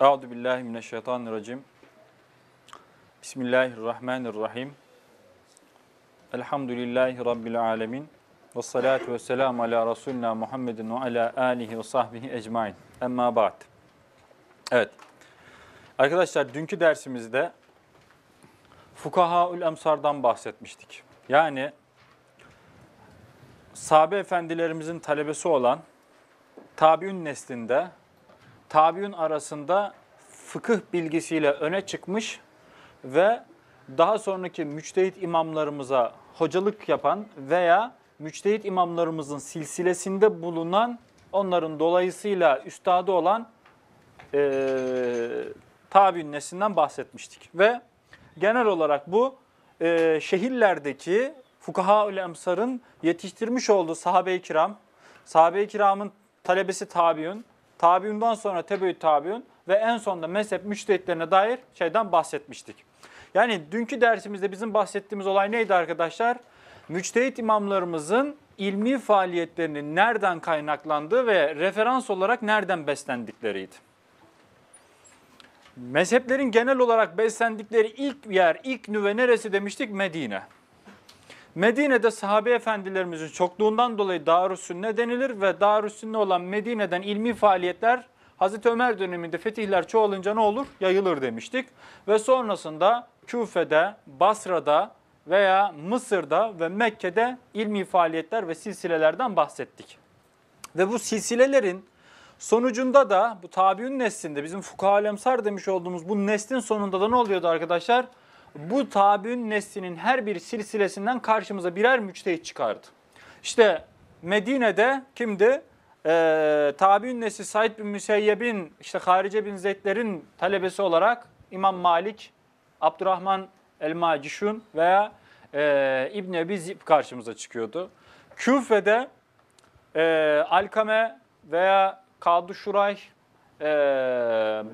Euzu billahi mineşşeytanirracim. Bismillahirrahmanirrahim. Elhamdülillahi rabbil alamin. Ve salatu vesselam ala Resulina Muhammedin ve ala alihi ve sahbihi ecmaîn. Emma ba'd. Evet. Arkadaşlar dünkü dersimizde fukahaul emsardan bahsetmiştik. Yani sahabe efendilerimizin talebesi olan tabiün neslinde tabiun arasında fıkıh bilgisiyle öne çıkmış ve daha sonraki müçtehit imamlarımıza hocalık yapan veya müçtehit imamlarımızın silsilesinde bulunan, onların dolayısıyla üstadı olan e, tabiun neslinden bahsetmiştik. Ve genel olarak bu e, şehirlerdeki fukaha-ül emsarın yetiştirmiş olduğu sahabe-i kiram, sahabe-i kiramın talebesi tabiun, Tabiundan sonra tebeü tabiun ve en sonunda mezhep müçtehitlerine dair şeyden bahsetmiştik. Yani dünkü dersimizde bizim bahsettiğimiz olay neydi arkadaşlar? Müçtehit imamlarımızın ilmi faaliyetlerinin nereden kaynaklandığı ve referans olarak nereden beslendikleriydi. Mezheplerin genel olarak beslendikleri ilk yer, ilk nüve neresi demiştik? Medine. Medine'de sahabe efendilerimizin çokluğundan dolayı Darüssünne denilir ve Darüssünne olan Medine'den ilmi faaliyetler Hazreti Ömer döneminde fetihler çoğalınca ne olur? Yayılır demiştik. Ve sonrasında Küfe'de, Basra'da veya Mısır'da ve Mekke'de ilmi faaliyetler ve silsilelerden bahsettik. Ve bu silsilelerin sonucunda da bu tabiün neslinde bizim fukaha alemsar demiş olduğumuz bu neslin sonunda da ne oluyordu arkadaşlar? Arkadaşlar bu tabiün neslinin her bir silsilesinden karşımıza birer müçtehit çıkardı. İşte Medine'de kimdi? Ee, tabiün nesli Said bin Müseyyeb'in, işte Harice bin Zeyd'lerin talebesi olarak İmam Malik, Abdurrahman el-Macişun veya e, İbn Ebi Zib karşımıza çıkıyordu. Küfe'de e, Alkame veya Kadu Şuray e,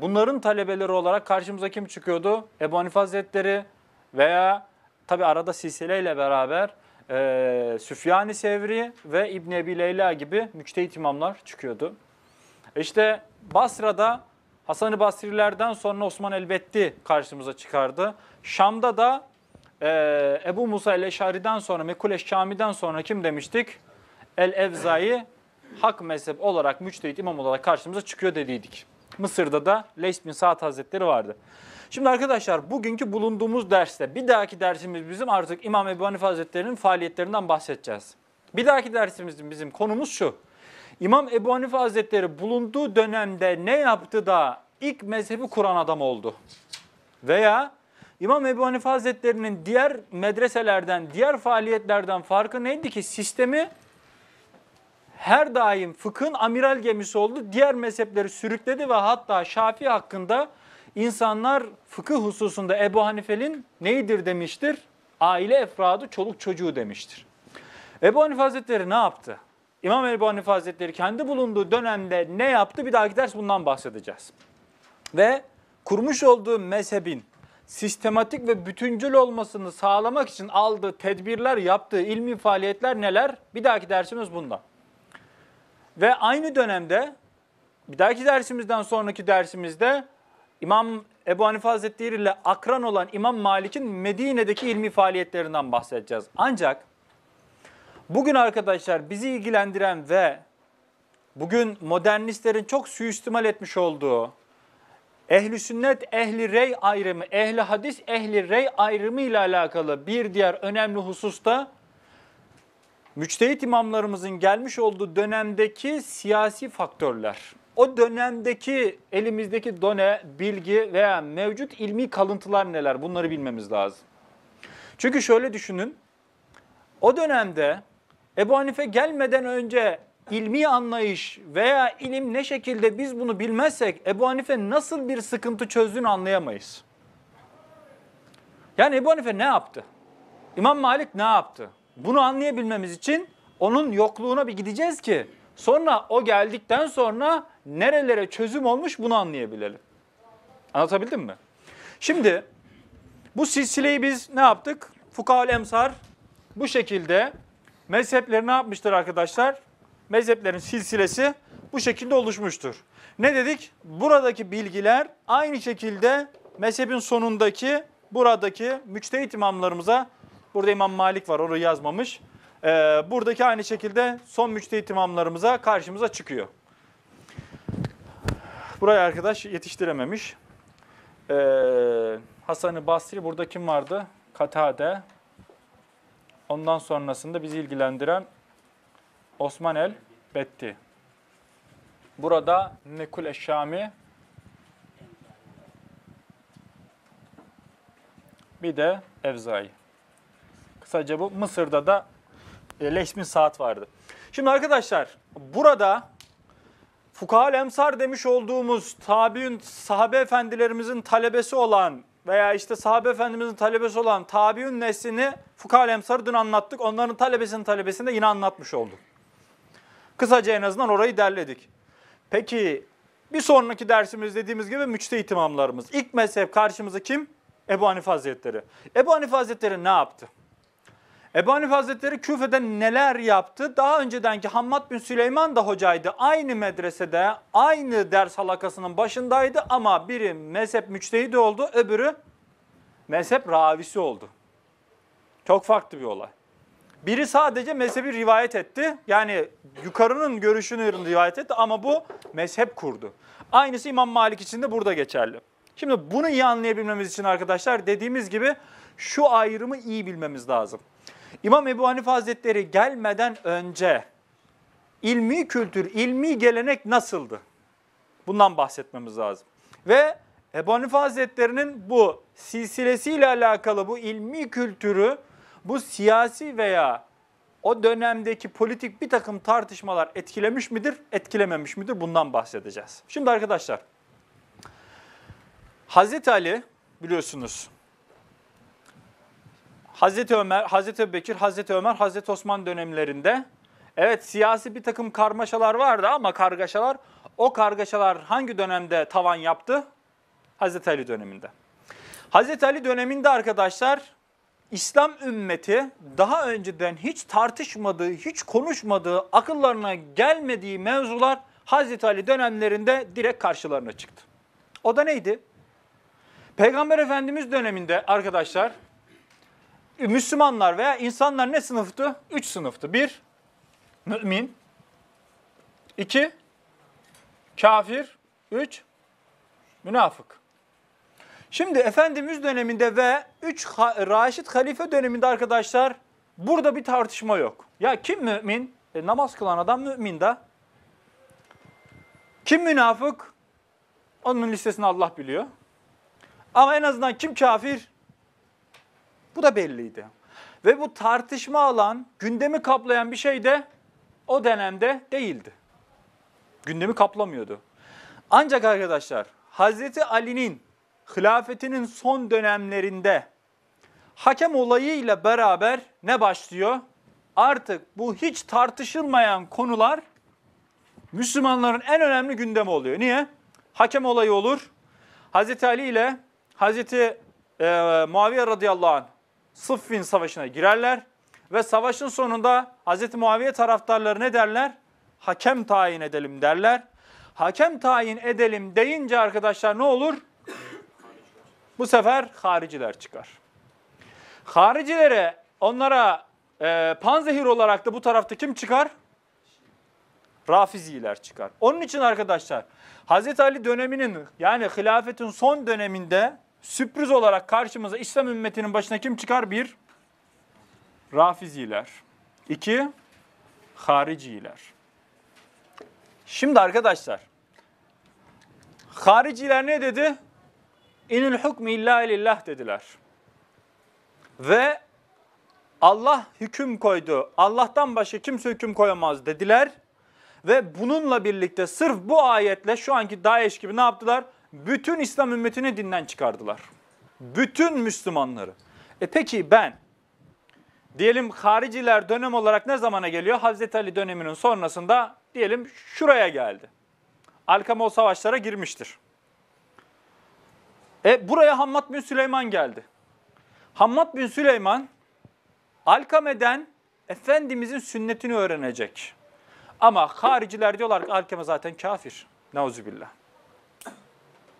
bunların talebeleri olarak karşımıza kim çıkıyordu? Ebu Hanif Hazretleri veya tabi arada Silsile ile beraber e, Süfyan-ı Sevri ve İbn Ebi Leyla gibi müçtehit imamlar çıkıyordu. İşte Basra'da Hasan-ı Basri'lerden sonra Osman Elbetti karşımıza çıkardı. Şam'da da e, Ebu Musa el-Eşari'den sonra, Mekuleş Eşşami'den sonra kim demiştik? El-Evza'yı hak mezhep olarak müçtehit imam olarak karşımıza çıkıyor dediydik. Mısır'da da Leys bin Saad Hazretleri vardı. Şimdi arkadaşlar bugünkü bulunduğumuz derste bir dahaki dersimiz bizim artık İmam Ebu Hanife Hazretleri'nin faaliyetlerinden bahsedeceğiz. Bir dahaki dersimizin bizim konumuz şu. İmam Ebu Hanife Hazretleri bulunduğu dönemde ne yaptı da ilk mezhebi kuran adam oldu? Veya İmam Ebu Hanife Hazretleri'nin diğer medreselerden, diğer faaliyetlerden farkı neydi ki? Sistemi her daim fıkhın amiral gemisi oldu. Diğer mezhepleri sürükledi ve hatta Şafii hakkında insanlar fıkıh hususunda Ebu Hanifel'in neyidir demiştir? Aile efradı, çoluk çocuğu demiştir. Ebu Hanife Hazretleri ne yaptı? İmam Ebu Hanife Hazretleri kendi bulunduğu dönemde ne yaptı? Bir dahaki ders bundan bahsedeceğiz. Ve kurmuş olduğu mezhebin sistematik ve bütüncül olmasını sağlamak için aldığı tedbirler, yaptığı ilmi faaliyetler neler? Bir dahaki dersimiz bundan. Ve aynı dönemde bir dahaki dersimizden sonraki dersimizde İmam Ebu Hanife Hazretleri ile akran olan İmam Malik'in Medine'deki ilmi faaliyetlerinden bahsedeceğiz. Ancak bugün arkadaşlar bizi ilgilendiren ve bugün modernistlerin çok suistimal etmiş olduğu ehli sünnet, ehli rey ayrımı, ehli hadis, ehli rey ayrımı ile alakalı bir diğer önemli hususta müçtehit imamlarımızın gelmiş olduğu dönemdeki siyasi faktörler, o dönemdeki elimizdeki done, bilgi veya mevcut ilmi kalıntılar neler bunları bilmemiz lazım. Çünkü şöyle düşünün, o dönemde Ebu Hanife gelmeden önce ilmi anlayış veya ilim ne şekilde biz bunu bilmezsek Ebu Hanife nasıl bir sıkıntı çözdüğünü anlayamayız. Yani Ebu Hanife ne yaptı? İmam Malik ne yaptı? Bunu anlayabilmemiz için onun yokluğuna bir gideceğiz ki sonra o geldikten sonra nerelere çözüm olmuş bunu anlayabilelim. Anlatabildim mi? Şimdi bu silsileyi biz ne yaptık? Fukal emsar bu şekilde mezhepleri ne yapmıştır arkadaşlar? Mezheplerin silsilesi bu şekilde oluşmuştur. Ne dedik? Buradaki bilgiler aynı şekilde mezhebin sonundaki buradaki müçtehit imamlarımıza Burada İmam Malik var onu yazmamış. Ee, buradaki aynı şekilde son müçtehit imamlarımıza karşımıza çıkıyor. burayı arkadaş yetiştirememiş. Ee, Hasan-ı Basri burada kim vardı? Katade. Ondan sonrasında bizi ilgilendiren Osman el Betti. Burada Nekul Eşşami bir de Evzai kısaca bu. Mısır'da da e, leşmin Saat vardı. Şimdi arkadaşlar burada Fukahal Emsar demiş olduğumuz tabiün sahabe efendilerimizin talebesi olan veya işte sahabe efendimizin talebesi olan tabiün neslini Fukahal Emsar'ı dün anlattık. Onların talebesinin talebesini de yine anlatmış olduk. Kısaca en azından orayı derledik. Peki bir sonraki dersimiz dediğimiz gibi müçtehit imamlarımız. İlk mezhep karşımıza kim? Ebu Hanife Hazretleri. Ebu Hanife Hazretleri ne yaptı? Ebu Hanife Hazretleri Küfe'de neler yaptı? Daha öncedenki Hammad bin Süleyman da hocaydı. Aynı medresede, aynı ders halakasının başındaydı ama biri mezhep müçtehidi oldu, öbürü mezhep ravisi oldu. Çok farklı bir olay. Biri sadece mezhebi rivayet etti. Yani yukarının görüşünü rivayet etti ama bu mezhep kurdu. Aynısı İmam Malik için de burada geçerli. Şimdi bunu iyi anlayabilmemiz için arkadaşlar dediğimiz gibi şu ayrımı iyi bilmemiz lazım. İmam Ebu Hanife Hazretleri gelmeden önce ilmi kültür, ilmi gelenek nasıldı? Bundan bahsetmemiz lazım. Ve Ebu Hanife Hazretleri'nin bu silsilesiyle alakalı bu ilmi kültürü bu siyasi veya o dönemdeki politik bir takım tartışmalar etkilemiş midir, etkilememiş midir bundan bahsedeceğiz. Şimdi arkadaşlar, Hazreti Ali biliyorsunuz Hazreti Ömer, Hazreti Ebubekir, Hazreti Ömer, Hazreti Osman dönemlerinde evet siyasi bir takım karmaşalar vardı ama kargaşalar o kargaşalar hangi dönemde tavan yaptı? Hazreti Ali döneminde. Hazreti Ali döneminde arkadaşlar İslam ümmeti daha önceden hiç tartışmadığı, hiç konuşmadığı, akıllarına gelmediği mevzular Hazreti Ali dönemlerinde direkt karşılarına çıktı. O da neydi? Peygamber Efendimiz döneminde arkadaşlar Müslümanlar veya insanlar ne sınıftı? Üç sınıftı. Bir, mümin. iki kafir. Üç, münafık. Şimdi Efendimiz döneminde ve üç Raşid Halife döneminde arkadaşlar burada bir tartışma yok. Ya kim mümin? E, namaz kılan adam mümin de. Kim münafık? Onun listesini Allah biliyor. Ama en azından kim kafir? Bu da belliydi. Ve bu tartışma alan, gündemi kaplayan bir şey de o dönemde değildi. Gündemi kaplamıyordu. Ancak arkadaşlar Hazreti Ali'nin hilafetinin son dönemlerinde hakem olayıyla beraber ne başlıyor? Artık bu hiç tartışılmayan konular Müslümanların en önemli gündemi oluyor. Niye? Hakem olayı olur. Hazreti Ali ile Hazreti e, Muaviye radıyallahu anh Sıffin Savaşı'na girerler ve savaşın sonunda Hz. Muaviye taraftarları ne derler? Hakem tayin edelim derler. Hakem tayin edelim deyince arkadaşlar ne olur? Bu sefer hariciler çıkar. Haricilere, onlara e, panzehir olarak da bu tarafta kim çıkar? Rafiziler çıkar. Onun için arkadaşlar Hz. Ali döneminin yani hilafetin son döneminde sürpriz olarak karşımıza İslam ümmetinin başına kim çıkar? Bir, Rafiziler. İki, Hariciler. Şimdi arkadaşlar, Hariciler ne dedi? İnül hukmi illa ilillah dediler. Ve Allah hüküm koydu. Allah'tan başka kimse hüküm koyamaz dediler. Ve bununla birlikte sırf bu ayetle şu anki Daesh gibi ne yaptılar? bütün İslam ümmetini dinden çıkardılar. Bütün Müslümanları. E peki ben diyelim hariciler dönem olarak ne zamana geliyor? Hazreti Ali döneminin sonrasında diyelim şuraya geldi. Alkamol savaşlara girmiştir. E buraya Hammad bin Süleyman geldi. Hammad bin Süleyman Alkame'den Efendimizin sünnetini öğrenecek. Ama hariciler diyorlar ki Alkame zaten kafir. Neuzubillah.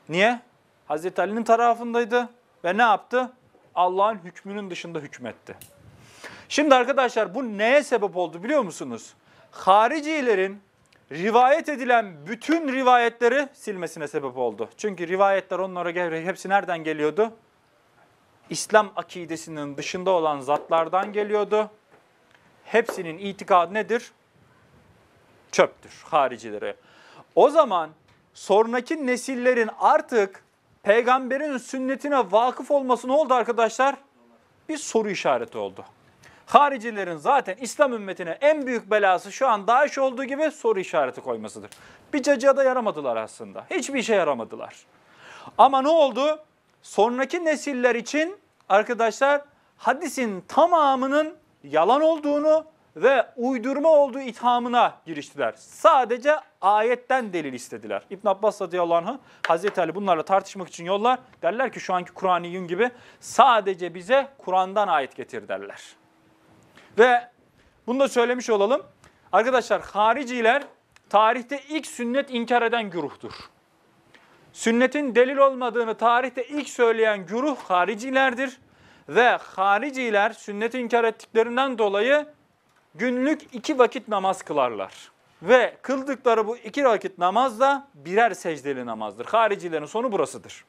Niye? Hazreti Ali'nin tarafındaydı ve ne yaptı? Allah'ın hükmünün dışında hükmetti. Şimdi arkadaşlar bu neye sebep oldu biliyor musunuz? Haricilerin rivayet edilen bütün rivayetleri silmesine sebep oldu. Çünkü rivayetler onlara göre hepsi nereden geliyordu? İslam akidesinin dışında olan zatlardan geliyordu. Hepsinin itikadı nedir? Çöptür haricilere. O zaman sonraki nesillerin artık peygamberin sünnetine vakıf olması ne oldu arkadaşlar? Bir soru işareti oldu. Haricilerin zaten İslam ümmetine en büyük belası şu an Daesh olduğu gibi soru işareti koymasıdır. Bir cacığa da yaramadılar aslında. Hiçbir işe yaramadılar. Ama ne oldu? Sonraki nesiller için arkadaşlar hadisin tamamının yalan olduğunu ve uydurma olduğu ithamına giriştiler. Sadece ayetten delil istediler. İbn Abbas radıyallahu anh'ı Hazreti Ali bunlarla tartışmak için yollar. Derler ki şu anki Kur'an'ın gibi sadece bize Kur'an'dan ayet getir derler. Ve bunu da söylemiş olalım. Arkadaşlar hariciler tarihte ilk sünnet inkar eden güruhtur. Sünnetin delil olmadığını tarihte ilk söyleyen güruh haricilerdir. Ve hariciler sünneti inkar ettiklerinden dolayı günlük iki vakit namaz kılarlar. Ve kıldıkları bu iki vakit namaz da birer secdeli namazdır. Haricilerin sonu burasıdır.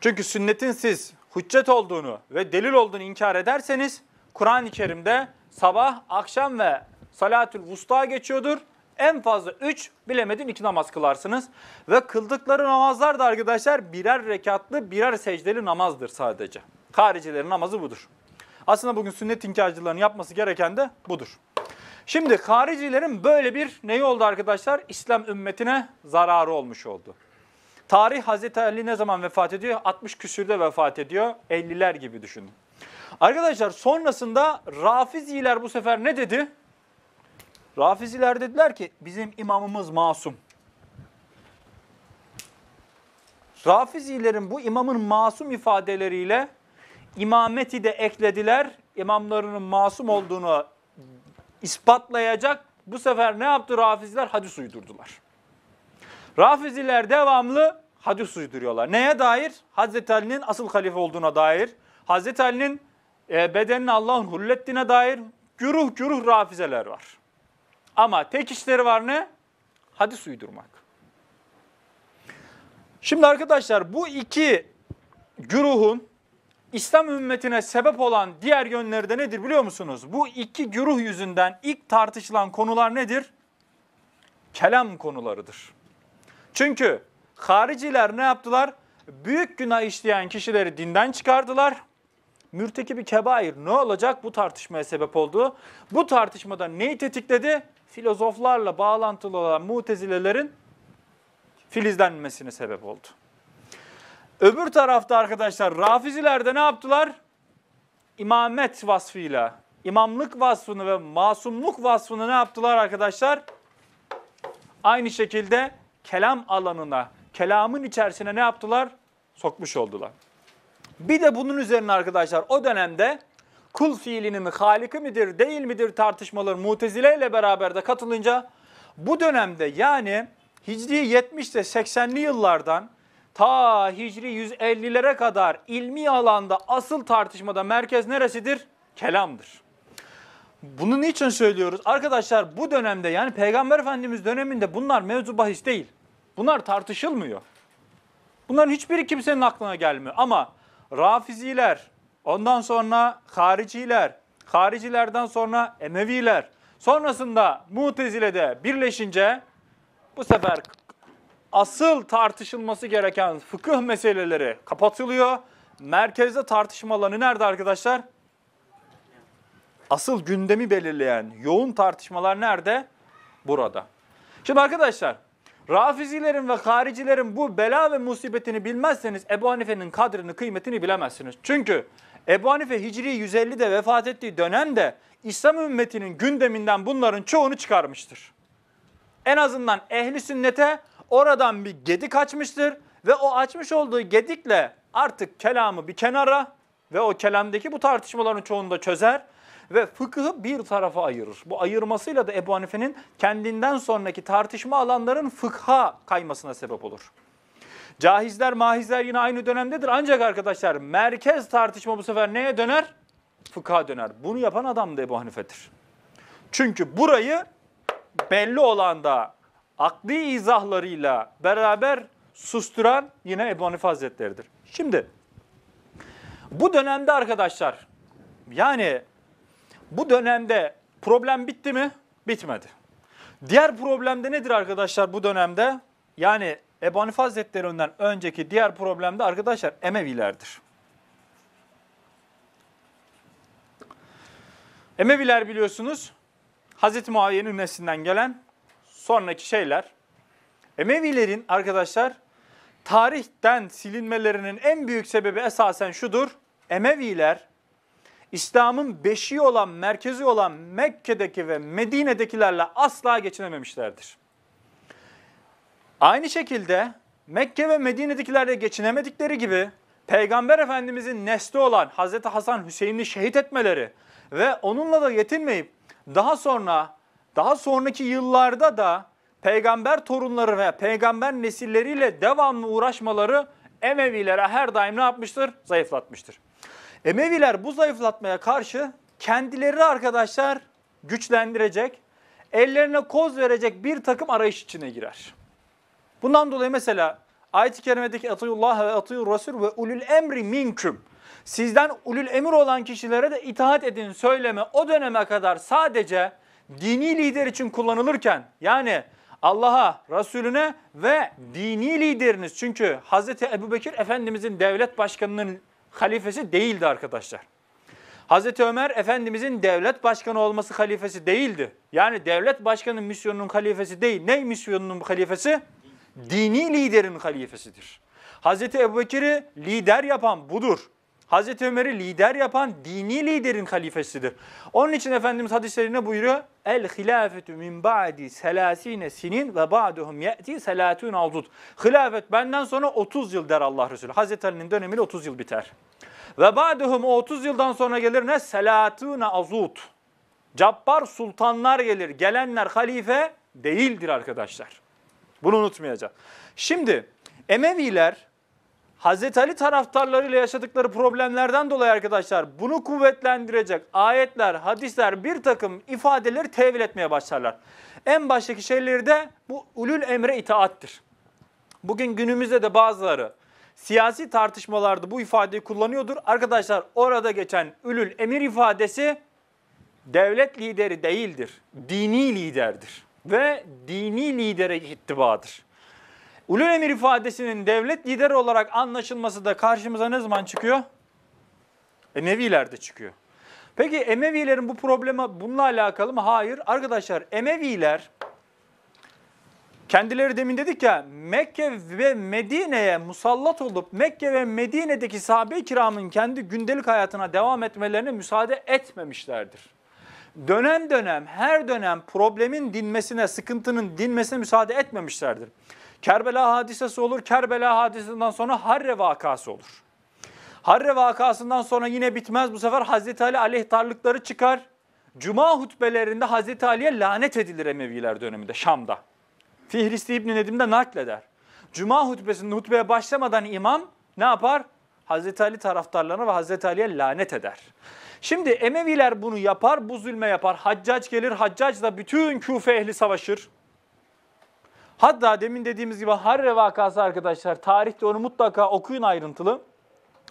Çünkü sünnetin siz hüccet olduğunu ve delil olduğunu inkar ederseniz Kur'an-ı Kerim'de sabah, akşam ve salatül vusta geçiyordur. En fazla üç bilemedin iki namaz kılarsınız. Ve kıldıkları namazlar da arkadaşlar birer rekatlı birer secdeli namazdır sadece. Haricilerin namazı budur. Aslında bugün sünnet inkarcılarının yapması gereken de budur. Şimdi haricilerin böyle bir neyi oldu arkadaşlar? İslam ümmetine zararı olmuş oldu. Tarih Hazreti Ali ne zaman vefat ediyor? 60 küsürde vefat ediyor. 50'ler gibi düşünün. Arkadaşlar sonrasında Rafiziler bu sefer ne dedi? Rafiziler dediler ki bizim imamımız masum. Rafizilerin bu imamın masum ifadeleriyle imameti de eklediler. İmamlarının masum olduğunu ispatlayacak. Bu sefer ne yaptı Rafiziler? Hadis uydurdular. Rafiziler devamlı hadis uyduruyorlar. Neye dair? Hazreti Ali'nin asıl halife olduğuna dair. Hazreti Ali'nin e, bedenini Allah'ın hullettiğine dair güruh güruh rafizeler var. Ama tek işleri var ne? Hadis uydurmak. Şimdi arkadaşlar bu iki güruhun İslam ümmetine sebep olan diğer yönleri de nedir biliyor musunuz? Bu iki güruh yüzünden ilk tartışılan konular nedir? Kelam konularıdır. Çünkü hariciler ne yaptılar? Büyük günah işleyen kişileri dinden çıkardılar. Mürtekibi kebair ne olacak? Bu tartışmaya sebep oldu. Bu tartışmada neyi tetikledi? Filozoflarla bağlantılı olan mutezilelerin filizlenmesine sebep oldu. Öbür tarafta arkadaşlar Rafiziler de ne yaptılar? İmamet vasfıyla, imamlık vasfını ve masumluk vasfını ne yaptılar arkadaşlar? Aynı şekilde kelam alanına, kelamın içerisine ne yaptılar? Sokmuş oldular. Bir de bunun üzerine arkadaşlar o dönemde kul fiilinin haliki midir değil midir tartışmaları mutezile ile beraber de katılınca bu dönemde yani Hicri 70'te 80'li yıllardan ta Hicri 150'lere kadar ilmi alanda asıl tartışmada merkez neresidir? Kelamdır. Bunu niçin söylüyoruz? Arkadaşlar bu dönemde yani Peygamber Efendimiz döneminde bunlar mevzu bahis değil. Bunlar tartışılmıyor. Bunların hiçbiri kimsenin aklına gelmiyor. Ama Rafiziler, ondan sonra Hariciler, Haricilerden sonra Emeviler, sonrasında Mutezile'de birleşince bu sefer asıl tartışılması gereken fıkıh meseleleri kapatılıyor. Merkezde tartışma alanı nerede arkadaşlar? Asıl gündemi belirleyen yoğun tartışmalar nerede? Burada. Şimdi arkadaşlar, Rafizilerin ve haricilerin bu bela ve musibetini bilmezseniz Ebu Hanife'nin kadrini, kıymetini bilemezsiniz. Çünkü Ebu Hanife Hicri 150'de vefat ettiği dönemde İslam ümmetinin gündeminden bunların çoğunu çıkarmıştır. En azından ehli sünnete Oradan bir gedik açmıştır ve o açmış olduğu gedikle artık kelamı bir kenara ve o kelamdaki bu tartışmaların çoğunu da çözer ve fıkıhı bir tarafa ayırır. Bu ayırmasıyla da Ebu Hanife'nin kendinden sonraki tartışma alanların fıkha kaymasına sebep olur. Cahizler, mahizler yine aynı dönemdedir. Ancak arkadaşlar merkez tartışma bu sefer neye döner? Fıkha döner. Bunu yapan adam da Ebu Hanife'dir. Çünkü burayı belli olan da akli izahlarıyla beraber susturan yine Ebu Hanife Hazretleri'dir. Şimdi bu dönemde arkadaşlar yani bu dönemde problem bitti mi? Bitmedi. Diğer problemde nedir arkadaşlar bu dönemde? Yani Ebu Hanife Hazretleri'nden önceki diğer problemde arkadaşlar Emevilerdir. Emeviler biliyorsunuz Hazreti Muaviye'nin neslinden gelen sonraki şeyler Emevilerin arkadaşlar tarihten silinmelerinin en büyük sebebi esasen şudur. Emeviler İslam'ın beşiği olan, merkezi olan Mekke'deki ve Medine'dekilerle asla geçinememişlerdir. Aynı şekilde Mekke ve Medine'dekilerle geçinemedikleri gibi Peygamber Efendimizin nesli olan Hazreti Hasan Hüseyin'i şehit etmeleri ve onunla da yetinmeyip daha sonra daha sonraki yıllarda da peygamber torunları ve peygamber nesilleriyle devamlı uğraşmaları Emevilere her daim ne yapmıştır? Zayıflatmıştır. Emeviler bu zayıflatmaya karşı kendileri arkadaşlar güçlendirecek, ellerine koz verecek bir takım arayış içine girer. Bundan dolayı mesela ayet-i kerimedeki atıyullah ve atıyur rasul ve ulul emri minküm. Sizden ulul emir olan kişilere de itaat edin söyleme o döneme kadar sadece dini lider için kullanılırken yani Allah'a, Resulüne ve dini lideriniz. Çünkü Hz. Ebu Bekir Efendimizin devlet başkanının halifesi değildi arkadaşlar. Hz. Ömer Efendimizin devlet başkanı olması halifesi değildi. Yani devlet başkanının misyonunun halifesi değil. Ne misyonunun halifesi? Dini liderin halifesidir. Hz. Ebu Bekir'i lider yapan budur. Hazreti Ömer'i lider yapan dini liderin halifesidir. Onun için Efendimiz hadislerine buyuruyor. El hilafetü min ba'di selasine sinin ve ba'duhum ye'ti selatun avdud. Hilafet benden sonra 30 yıl der Allah Resulü. Hazreti Ali'nin dönemiyle 30 yıl biter. Ve ba'duhum o 30 yıldan sonra gelir ne? Selatune azud. Cabbar sultanlar gelir. Gelenler halife değildir arkadaşlar. Bunu unutmayacağım. Şimdi Emeviler Hazreti Ali taraftarlarıyla yaşadıkları problemlerden dolayı arkadaşlar bunu kuvvetlendirecek ayetler, hadisler, bir takım ifadeleri tevil etmeye başlarlar. En baştaki şeyleri de bu ulul emre itaattir. Bugün günümüzde de bazıları siyasi tartışmalarda bu ifadeyi kullanıyordur. Arkadaşlar orada geçen ülül emir ifadesi devlet lideri değildir. Dini liderdir ve dini lidere ittibadır. Ulul emir ifadesinin devlet lideri olarak anlaşılması da karşımıza ne zaman çıkıyor? Emevilerde çıkıyor. Peki Emevilerin bu problemi bununla alakalı mı? Hayır. Arkadaşlar Emeviler kendileri demin dedik ya Mekke ve Medine'ye musallat olup Mekke ve Medine'deki sahabe-i kiramın kendi gündelik hayatına devam etmelerine müsaade etmemişlerdir. Dönem dönem her dönem problemin dinmesine, sıkıntının dinmesine müsaade etmemişlerdir. Kerbela hadisesi olur. Kerbela hadisesinden sonra Harre vakası olur. Harre vakasından sonra yine bitmez bu sefer Hazreti Ali aleyhtarlıkları çıkar. Cuma hutbelerinde Hazreti Ali'ye lanet edilir Emeviler döneminde Şam'da. Fihristi İbni Nedim de nakleder. Cuma hutbesinde hutbeye başlamadan imam ne yapar? Hazreti Ali taraftarlarına ve Hazreti Ali'ye lanet eder. Şimdi Emeviler bunu yapar, bu zulme yapar. Haccac gelir, Haccac da bütün Küfe ehli savaşır. Hatta demin dediğimiz gibi Harre vakası arkadaşlar tarihte onu mutlaka okuyun ayrıntılı.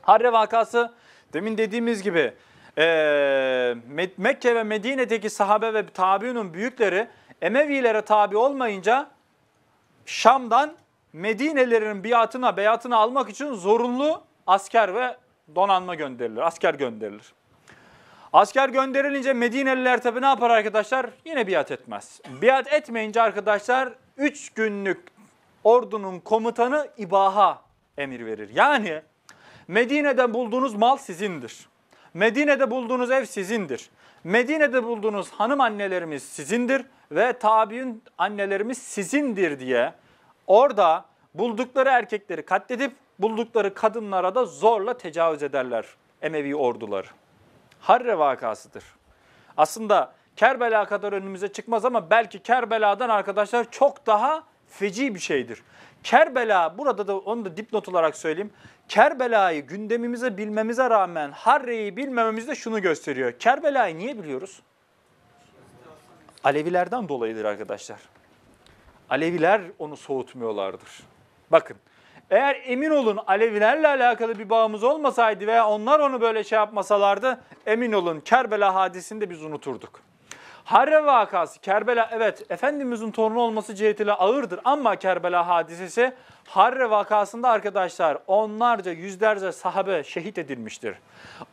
Harre vakası demin dediğimiz gibi e, Mekke ve Medine'deki sahabe ve tabiunun büyükleri Emevilere tabi olmayınca Şam'dan Medinelerin biatına, beyatını almak için zorunlu asker ve donanma gönderilir, asker gönderilir. Asker gönderilince Medineliler tabi ne yapar arkadaşlar? Yine biat etmez. Biat etmeyince arkadaşlar 3 günlük ordunun komutanı ibaha emir verir. Yani Medine'den bulduğunuz mal sizindir. Medine'de bulduğunuz ev sizindir. Medine'de bulduğunuz hanım annelerimiz sizindir ve tabiün annelerimiz sizindir diye orada buldukları erkekleri katledip buldukları kadınlara da zorla tecavüz ederler Emevi orduları. Harre vakasıdır. Aslında Kerbela kadar önümüze çıkmaz ama belki Kerbela'dan arkadaşlar çok daha feci bir şeydir. Kerbela burada da onu da dipnot olarak söyleyeyim. Kerbela'yı gündemimize bilmemize rağmen Harre'yi bilmememiz de şunu gösteriyor. Kerbela'yı niye biliyoruz? Alevilerden dolayıdır arkadaşlar. Aleviler onu soğutmuyorlardır. Bakın eğer emin olun Alevilerle alakalı bir bağımız olmasaydı veya onlar onu böyle şey yapmasalardı emin olun Kerbela hadisini de biz unuturduk. Harre vakası Kerbela evet Efendimizin torunu olması cihetiyle ağırdır ama Kerbela hadisesi Harre vakasında arkadaşlar onlarca yüzlerce sahabe şehit edilmiştir.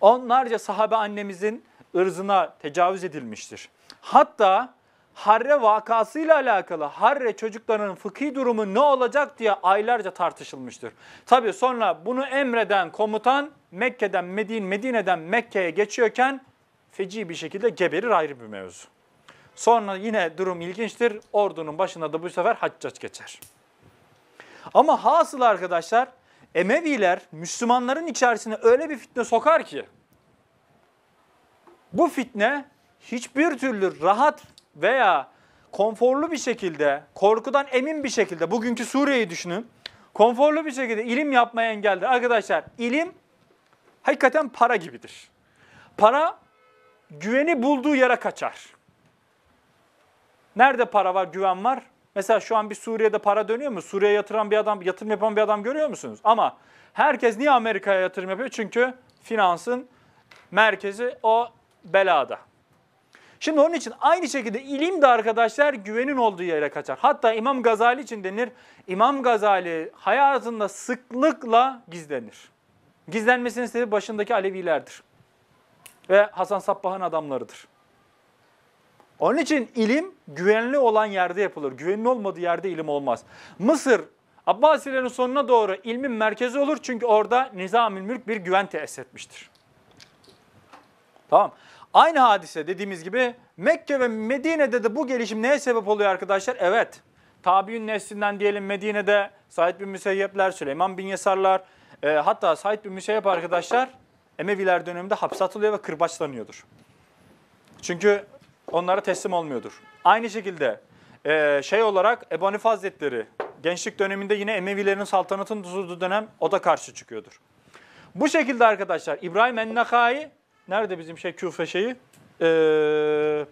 Onlarca sahabe annemizin ırzına tecavüz edilmiştir. Hatta Harre vakasıyla alakalı Harre çocuklarının fıkhi durumu ne olacak diye aylarca tartışılmıştır. Tabi sonra bunu emreden komutan Mekke'den Medine, Medine'den Mekke'ye geçiyorken feci bir şekilde geberir ayrı bir mevzu. Sonra yine durum ilginçtir. Ordunun başında da bu sefer Haccac geçer. Ama hasıl arkadaşlar Emeviler Müslümanların içerisine öyle bir fitne sokar ki bu fitne hiçbir türlü rahat veya konforlu bir şekilde, korkudan emin bir şekilde, bugünkü Suriye'yi düşünün. Konforlu bir şekilde ilim yapmaya engeldir. Arkadaşlar ilim hakikaten para gibidir. Para güveni bulduğu yere kaçar. Nerede para var, güven var? Mesela şu an bir Suriye'de para dönüyor mu? Suriye'ye yatıran bir adam, yatırım yapan bir adam görüyor musunuz? Ama herkes niye Amerika'ya yatırım yapıyor? Çünkü finansın merkezi o belada. Şimdi onun için aynı şekilde ilim de arkadaşlar güvenin olduğu yere kaçar. Hatta İmam Gazali için denir. İmam Gazali hayatında sıklıkla gizlenir. Gizlenmesinin sebebi başındaki Alevilerdir. Ve Hasan Sabbah'ın adamlarıdır. Onun için ilim güvenli olan yerde yapılır. Güvenli olmadığı yerde ilim olmaz. Mısır Abbasilerin sonuna doğru ilmin merkezi olur çünkü orada Nizamülmülk bir güven tesis etmiştir. Tamam. Aynı hadise dediğimiz gibi Mekke ve Medine'de de bu gelişim neye sebep oluyor arkadaşlar? Evet. Tabi'ün neslinden diyelim Medine'de Said bin Müseyyepler, Süleyman bin Yesarlar, e, hatta Said bin Müseyyep arkadaşlar Emeviler döneminde hapse atılıyor ve kırbaçlanıyordur. Çünkü onlara teslim olmuyordur. Aynı şekilde e, şey olarak Ebu Hanife Hazretleri gençlik döneminde yine Emevilerin saltanatını tutulduğu dönem o da karşı çıkıyordur. Bu şekilde arkadaşlar İbrahim En Naka'i Nerede bizim şey küfe şeyi? Ee,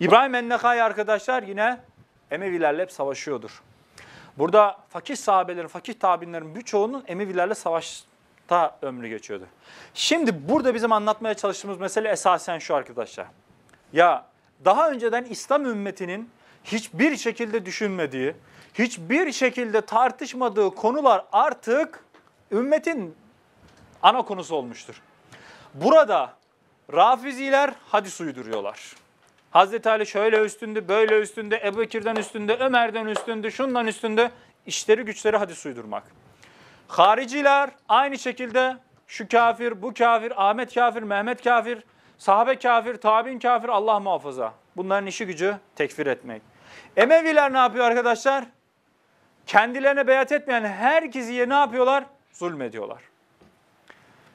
İbrahim Ennekay arkadaşlar yine Emevilerle hep savaşıyordur. Burada fakih sahabelerin, fakih tabinlerin birçoğunun Emevilerle savaşta ömrü geçiyordu. Şimdi burada bizim anlatmaya çalıştığımız mesele esasen şu arkadaşlar. Ya daha önceden İslam ümmetinin hiçbir şekilde düşünmediği, hiçbir şekilde tartışmadığı konular artık ümmetin ana konusu olmuştur. Burada Rafiziler hadis uyduruyorlar. Hazreti Ali şöyle üstünde, böyle üstünde, Ebu Bekir'den üstünde, Ömer'den üstünde, şundan üstünde işleri güçleri hadis uydurmak. Hariciler aynı şekilde şu kafir, bu kafir, Ahmet kafir, Mehmet kafir, sahabe kafir, tabin kafir Allah muhafaza. Bunların işi gücü tekfir etmek. Emeviler ne yapıyor arkadaşlar? Kendilerine beyat etmeyen herkesi ne yapıyorlar? Zulmediyorlar.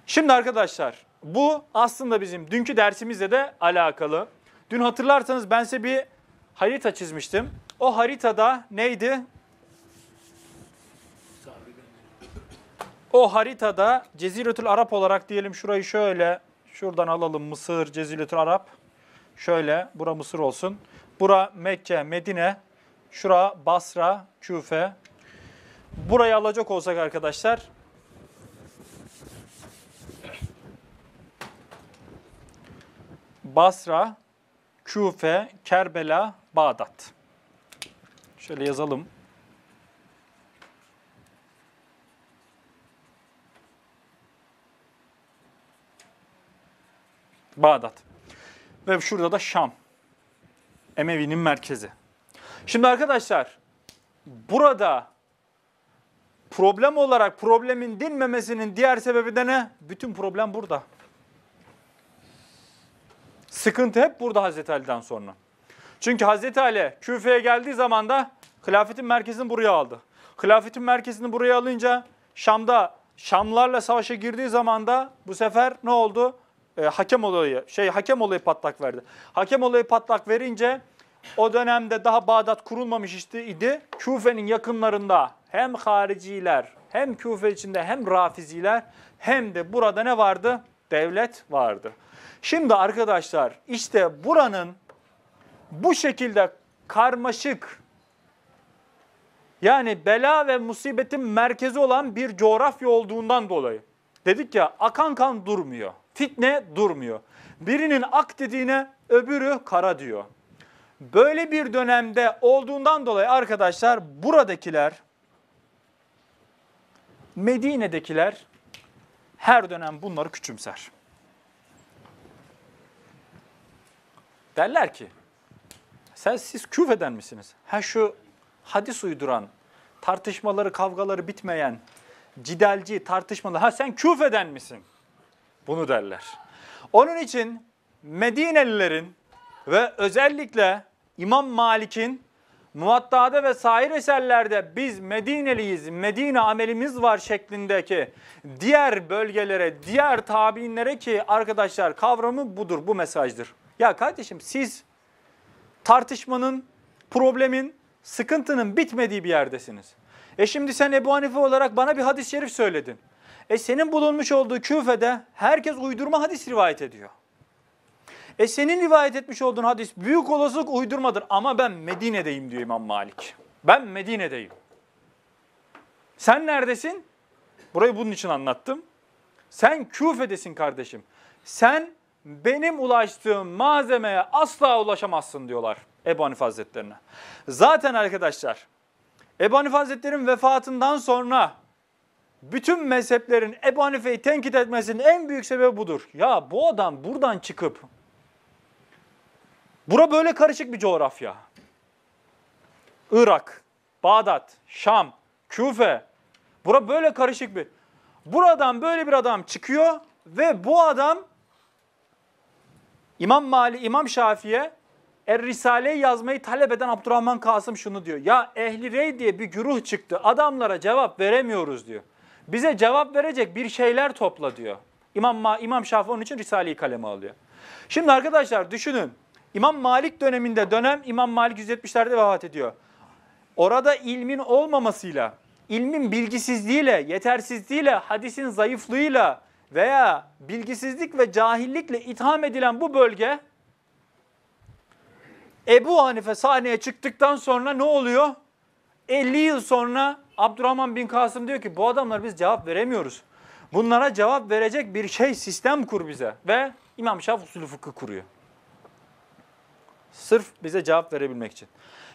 Şimdi arkadaşlar bu aslında bizim dünkü dersimizle de alakalı. Dün hatırlarsanız ben size bir harita çizmiştim. O haritada neydi? O haritada Ceziretül Arap olarak diyelim şurayı şöyle şuradan alalım Mısır, Ceziretül Arap. Şöyle bura Mısır olsun. Bura Mekke, Medine. Şura Basra, Küfe. Burayı alacak olsak arkadaşlar Basra, Küfe, Kerbela, Bağdat. Şöyle yazalım. Bağdat. Ve şurada da Şam. Emevi'nin merkezi. Şimdi arkadaşlar burada problem olarak problemin dinmemesinin diğer sebebi de ne? Bütün problem burada. Sıkıntı hep burada Hazreti Ali'den sonra. Çünkü Hazreti Ali Küfe'ye geldiği zaman da hilafetin merkezini buraya aldı. Hilafetin merkezini buraya alınca Şam'da Şamlarla savaşa girdiği zaman da bu sefer ne oldu? E, hakem olayı, şey hakem olayı patlak verdi. Hakem olayı patlak verince o dönemde daha Bağdat kurulmamış işte idi. Küfe'nin yakınlarında hem hariciler, hem Küfe içinde hem Rafiziler hem de burada ne vardı? Devlet vardı. Şimdi arkadaşlar işte buranın bu şekilde karmaşık yani bela ve musibetin merkezi olan bir coğrafya olduğundan dolayı dedik ya akan kan durmuyor. Fitne durmuyor. Birinin ak dediğine öbürü kara diyor. Böyle bir dönemde olduğundan dolayı arkadaşlar buradakiler Medine'dekiler her dönem bunları küçümser. Derler ki, sen siz Küfe'den misiniz? Ha şu hadis uyduran, tartışmaları, kavgaları bitmeyen, cidelci, tartışmalı. Ha sen Küfe'den misin? Bunu derler. Onun için Medinelilerin ve özellikle İmam Malik'in Muvatta'da ve sair eserlerde biz Medineliyiz, Medine amelimiz var şeklindeki diğer bölgelere, diğer tabiinlere ki arkadaşlar kavramı budur, bu mesajdır. Ya kardeşim siz tartışmanın, problemin, sıkıntının bitmediği bir yerdesiniz. E şimdi sen Ebu Hanife olarak bana bir hadis-i şerif söyledin. E senin bulunmuş olduğu küfede herkes uydurma hadis rivayet ediyor. E senin rivayet etmiş olduğun hadis büyük olasılık uydurmadır ama ben Medine'deyim diyor İmam Malik. Ben Medine'deyim. Sen neredesin? Burayı bunun için anlattım. Sen Küfe'desin kardeşim. Sen benim ulaştığım malzemeye asla ulaşamazsın diyorlar Ebu Hanife Hazretlerine. Zaten arkadaşlar Ebu Hanife Hazretleri'nin vefatından sonra bütün mezheplerin Ebu Hanife'yi tenkit etmesinin en büyük sebebi budur. Ya bu adam buradan çıkıp bura böyle karışık bir coğrafya. Irak, Bağdat, Şam, Küfe. Bura böyle karışık bir. Buradan böyle bir adam çıkıyor ve bu adam İmam Mali, İmam Şafii'ye Er Risale'yi yazmayı talep eden Abdurrahman Kasım şunu diyor. Ya Ehli Rey diye bir güruh çıktı. Adamlara cevap veremiyoruz diyor. Bize cevap verecek bir şeyler topla diyor. İmam, Ma İmam Şafii onun için Risale'yi kaleme alıyor. Şimdi arkadaşlar düşünün. İmam Malik döneminde dönem İmam Malik 170'lerde vefat ediyor. Orada ilmin olmamasıyla, ilmin bilgisizliğiyle, yetersizliğiyle, hadisin zayıflığıyla, veya bilgisizlik ve cahillikle itham edilen bu bölge Ebu Hanife sahneye çıktıktan sonra ne oluyor? 50 yıl sonra Abdurrahman bin Kasım diyor ki bu adamlar biz cevap veremiyoruz. Bunlara cevap verecek bir şey sistem kur bize ve İmam Şaf usulü fıkı kuruyor. Sırf bize cevap verebilmek için.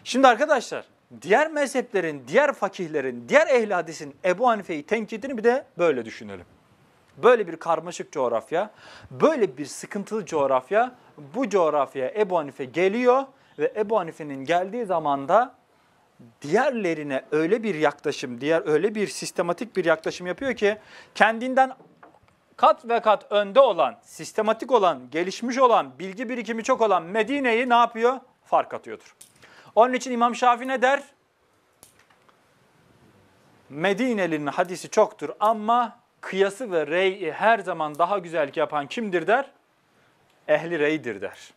Şimdi arkadaşlar diğer mezheplerin, diğer fakihlerin, diğer ehli hadisin Ebu Hanife'yi tenkitini bir de böyle düşünelim. Böyle bir karmaşık coğrafya, böyle bir sıkıntılı coğrafya bu coğrafyaya Ebu Hanife geliyor ve Ebu Hanife'nin geldiği zaman da diğerlerine öyle bir yaklaşım, diğer öyle bir sistematik bir yaklaşım yapıyor ki kendinden kat ve kat önde olan, sistematik olan, gelişmiş olan, bilgi birikimi çok olan Medine'yi ne yapıyor? Fark atıyordur. Onun için İmam Şafii ne der? Medineli'nin hadisi çoktur ama kıyası ve rey'i e, her zaman daha güzel yapan kimdir der? Ehli rey'dir der.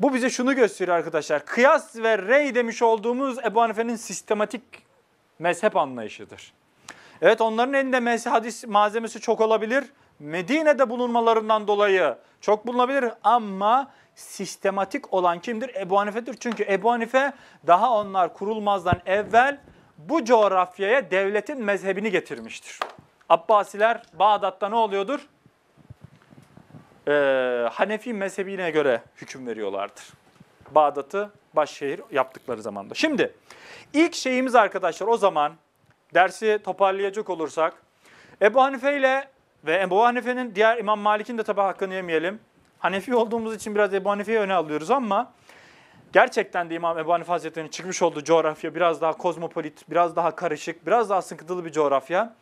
Bu bize şunu gösteriyor arkadaşlar. Kıyas ve rey demiş olduğumuz Ebu Hanife'nin sistematik mezhep anlayışıdır. Evet onların elinde mezhep hadis malzemesi çok olabilir. Medine'de bulunmalarından dolayı çok bulunabilir ama sistematik olan kimdir? Ebu Hanife'dir. Çünkü Ebu Hanife daha onlar kurulmazdan evvel bu coğrafyaya devletin mezhebini getirmiştir. Abbasiler Bağdat'ta ne oluyordur? Ee, Hanefi mezhebine göre hüküm veriyorlardır. Bağdat'ı başşehir yaptıkları zamanda. Şimdi ilk şeyimiz arkadaşlar o zaman dersi toparlayacak olursak Ebu Hanife ile ve Ebu Hanife'nin diğer İmam Malik'in de tabi hakkını yemeyelim. Hanefi olduğumuz için biraz Ebu Hanife'yi öne alıyoruz ama gerçekten de İmam Ebu Hanife Hazretleri'nin çıkmış olduğu coğrafya biraz daha kozmopolit, biraz daha karışık, biraz daha sıkıntılı bir coğrafya.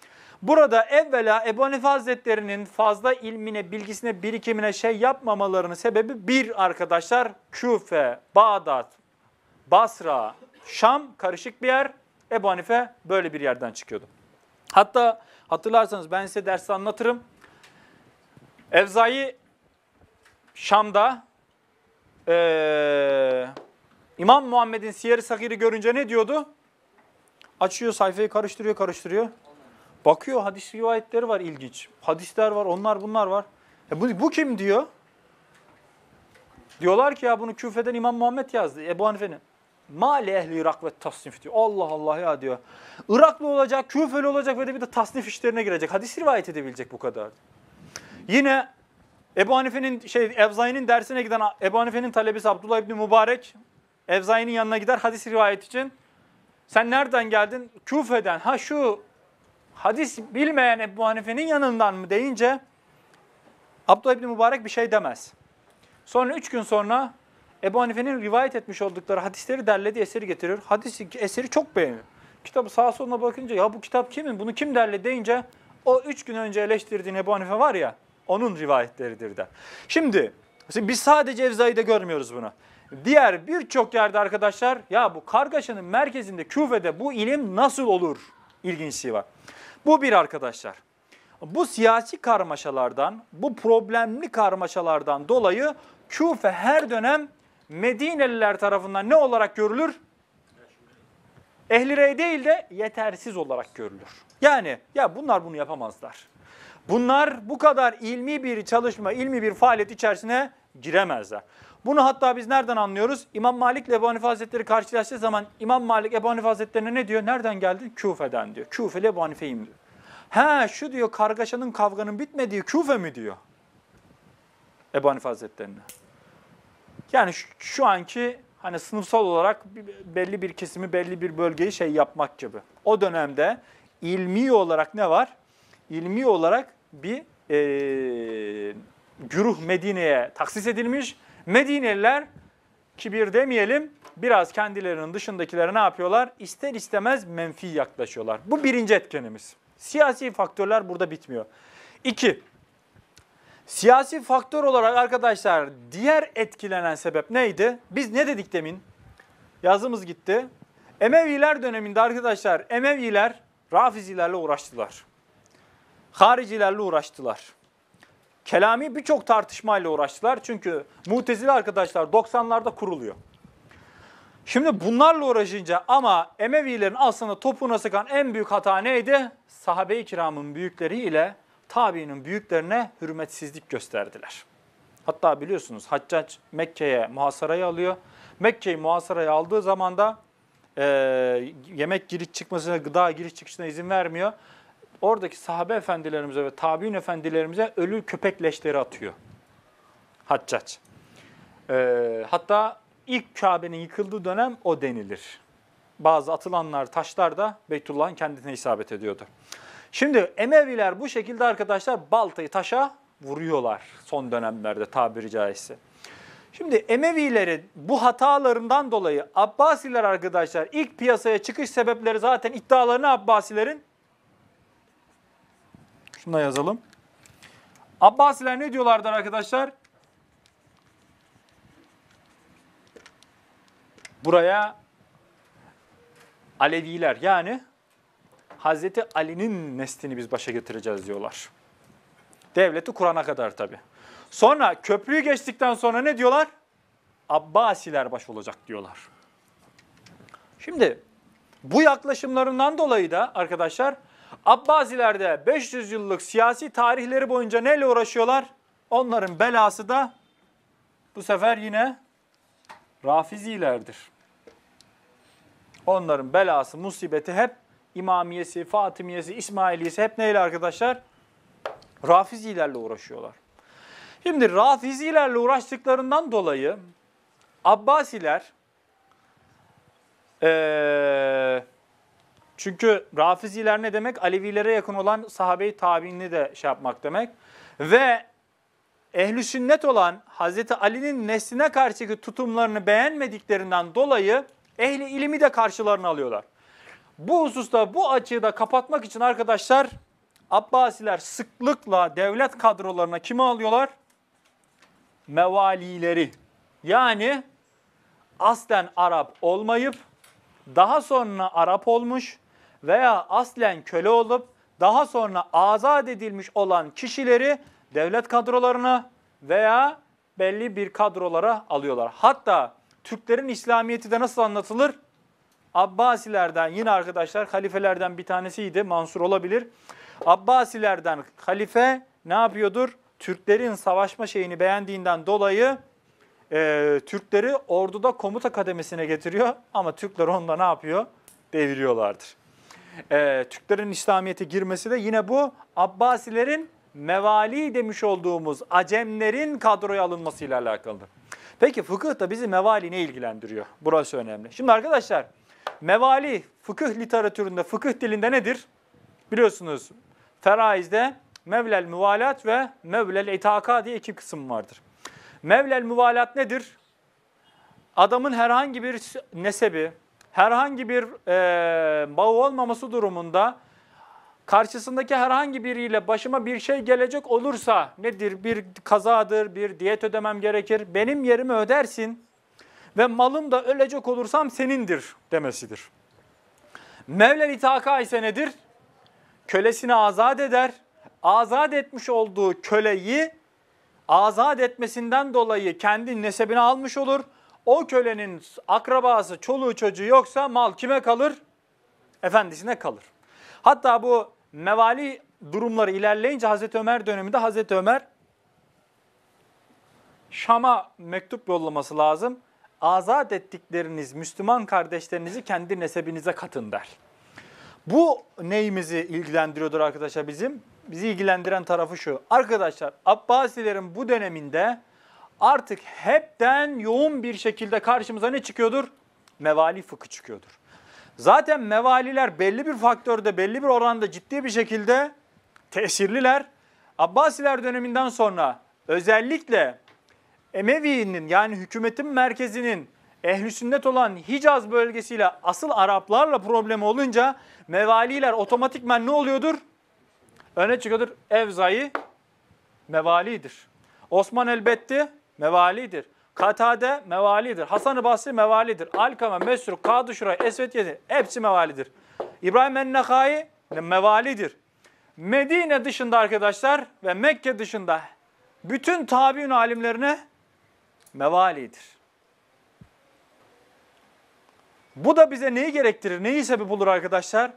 Burada evvela Ebu Hanife Hazretleri'nin fazla ilmine, bilgisine, birikimine şey yapmamalarının sebebi bir arkadaşlar Küfe, Bağdat, Basra, Şam karışık bir yer. Ebu Hanife böyle bir yerden çıkıyordu. Hatta hatırlarsanız ben size dersi anlatırım. Evzai Şam'da ee, İmam Muhammed'in Siyer-i Sakir'i görünce ne diyordu? Açıyor sayfayı karıştırıyor karıştırıyor. Bakıyor hadis rivayetleri var ilginç. Hadisler var, onlar bunlar var. E bu, bu kim diyor? Diyorlar ki ya bunu Küfe'den İmam Muhammed yazdı Ebu Hanife'nin. Mali ehli Irak ve tasnif diyor. Allah Allah ya diyor. Iraklı olacak, Küfeli olacak ve de bir de tasnif işlerine girecek. Hadis rivayet edebilecek bu kadar. Yine Ebu Hanife'nin şey Evzai'nin dersine giden Ebu Hanife'nin talebesi Abdullah İbni Mübarek Evzai'nin yanına gider hadis rivayet için. Sen nereden geldin? Küfe'den. Ha şu hadis bilmeyen Ebu Hanife'nin yanından mı deyince Abdullah İbni Mübarek bir şey demez. Sonra üç gün sonra Ebu Hanife'nin rivayet etmiş oldukları hadisleri derledi, eseri getirir. Hadis eseri çok beğeniyor. Kitabı sağa soluna bakınca ya bu kitap kimin, bunu kim derledi deyince o üç gün önce eleştirdiğin Ebu Hanife var ya onun rivayetleridir der. Şimdi biz sadece Evza'yı görmüyoruz bunu. Diğer birçok yerde arkadaşlar ya bu kargaşanın merkezinde Küfe'de bu ilim nasıl olur ilginçliği var. Bu bir arkadaşlar. Bu siyasi karmaşalardan, bu problemli karmaşalardan dolayı Küfe her dönem Medineliler tarafından ne olarak görülür? Ehli rey değil de yetersiz olarak görülür. Yani ya bunlar bunu yapamazlar. Bunlar bu kadar ilmi bir çalışma, ilmi bir faaliyet içerisine giremezler. Bunu hatta biz nereden anlıyoruz? İmam Malik ile Ebu Hanife Hazretleri karşılaştığı zaman İmam Malik Ebu Hanife Hazretlerine ne diyor? Nereden geldin? Küfe'den diyor. Küfeli Ebu Hanife'yim diyor. He şu diyor kargaşanın kavganın bitmediği Küfe mi diyor? Ebu Hanife Hazretlerine. Yani şu, şu anki hani sınıfsal olarak belli bir kesimi, belli bir bölgeyi şey yapmak gibi. O dönemde ilmi olarak ne var? İlmi olarak bir e, güruh Medine'ye taksis edilmiş Medineliler kibir demeyelim biraz kendilerinin dışındakilere ne yapıyorlar? İster istemez menfi yaklaşıyorlar. Bu birinci etkenimiz. Siyasi faktörler burada bitmiyor. İki, siyasi faktör olarak arkadaşlar diğer etkilenen sebep neydi? Biz ne dedik demin? Yazımız gitti. Emeviler döneminde arkadaşlar Emeviler Rafizilerle uğraştılar. Haricilerle uğraştılar. Kelami birçok tartışmayla uğraştılar. Çünkü mutezili arkadaşlar 90'larda kuruluyor. Şimdi bunlarla uğraşınca ama Emevilerin aslında topuna sıkan en büyük hata neydi? Sahabe-i kiramın büyükleri ile tabiinin büyüklerine hürmetsizlik gösterdiler. Hatta biliyorsunuz Haccac Mekke'ye muhasarayı alıyor. Mekke'yi muhasaraya aldığı zaman da e, yemek giriş çıkmasına, gıda giriş çıkışına izin vermiyor oradaki sahabe efendilerimize ve tabi'in efendilerimize ölü köpek leşleri atıyor. Haccac. Ee, hatta ilk Kabe'nin yıkıldığı dönem o denilir. Bazı atılanlar, taşlar da Beytullah'ın kendisine isabet ediyordu. Şimdi Emeviler bu şekilde arkadaşlar baltayı taşa vuruyorlar son dönemlerde tabiri caizse. Şimdi Emevilerin bu hatalarından dolayı Abbasiler arkadaşlar ilk piyasaya çıkış sebepleri zaten iddialarını Abbasilerin şunu da yazalım. Abbasiler ne diyorlardır arkadaşlar? Buraya Aleviler yani Hazreti Ali'nin neslini biz başa getireceğiz diyorlar. Devleti Kur'an'a kadar tabi. Sonra köprüyü geçtikten sonra ne diyorlar? Abbasiler baş olacak diyorlar. Şimdi bu yaklaşımlarından dolayı da arkadaşlar Abbasiler 500 yıllık siyasi tarihleri boyunca neyle uğraşıyorlar? Onların belası da bu sefer yine Rafizilerdir. Onların belası, musibeti hep İmamiyesi, Fatimiyesi, İsmailiyesi hep neyle arkadaşlar? Rafizilerle uğraşıyorlar. Şimdi Rafizilerle uğraştıklarından dolayı Abbasiler ee, çünkü Rafiziler ne demek? Alevilere yakın olan sahabe-i tabiinini de şey yapmak demek. Ve ehli sünnet olan Hazreti Ali'nin nesline karşıki tutumlarını beğenmediklerinden dolayı ehli ilimi de karşılarına alıyorlar. Bu hususta bu açığı da kapatmak için arkadaşlar Abbasiler sıklıkla devlet kadrolarına kimi alıyorlar? Mevalileri. Yani aslen Arap olmayıp daha sonra Arap olmuş veya aslen köle olup daha sonra azat edilmiş olan kişileri devlet kadrolarına veya belli bir kadrolara alıyorlar. Hatta Türklerin İslamiyeti de nasıl anlatılır? Abbasilerden yine arkadaşlar halifelerden bir tanesiydi Mansur olabilir. Abbasilerden halife ne yapıyordur? Türklerin savaşma şeyini beğendiğinden dolayı e, Türkleri orduda komuta kademesine getiriyor ama Türkler onda ne yapıyor? Deviriyorlardır e, Türklerin İslamiyet'e girmesi de yine bu Abbasilerin mevali demiş olduğumuz Acemlerin kadroya alınmasıyla alakalıdır. Peki fıkıh da bizi mevali ne ilgilendiriyor? Burası önemli. Şimdi arkadaşlar mevali fıkıh literatüründe, fıkıh dilinde nedir? Biliyorsunuz feraizde mevlel müvalat ve mevlel itaka diye iki kısım vardır. Mevlel müvalat nedir? Adamın herhangi bir nesebi, herhangi bir e, bağı olmaması durumunda karşısındaki herhangi biriyle başıma bir şey gelecek olursa nedir? Bir kazadır, bir diyet ödemem gerekir. Benim yerimi ödersin ve malım da ölecek olursam senindir demesidir. Mevlen itaka ise nedir? Kölesini azat eder. Azat etmiş olduğu köleyi azat etmesinden dolayı kendi nesebini almış olur o kölenin akrabası, çoluğu çocuğu yoksa mal kime kalır? Efendisine kalır. Hatta bu mevali durumları ilerleyince Hazreti Ömer döneminde Hazreti Ömer Şam'a mektup yollaması lazım. Azat ettikleriniz Müslüman kardeşlerinizi kendi nesebinize katın der. Bu neyimizi ilgilendiriyordur arkadaşlar bizim? Bizi ilgilendiren tarafı şu. Arkadaşlar Abbasilerin bu döneminde artık hepten yoğun bir şekilde karşımıza ne çıkıyordur? Mevali fıkı çıkıyordur. Zaten mevaliler belli bir faktörde, belli bir oranda ciddi bir şekilde tesirliler. Abbasiler döneminden sonra özellikle Emevi'nin yani hükümetin merkezinin ehli sünnet olan Hicaz bölgesiyle asıl Araplarla problemi olunca mevaliler otomatikmen ne oluyordur? Öne çıkıyordur. Evzayı mevalidir. Osman elbette mevalidir. Katade mevalidir. Hasan-ı Basri mevalidir. Alkame, Mesruk, Kadı Esvet Yedi hepsi mevalidir. İbrahim el Ennehai mevalidir. Medine dışında arkadaşlar ve Mekke dışında bütün tabiün alimlerine mevalidir. Bu da bize neyi gerektirir, neyi sebep olur arkadaşlar?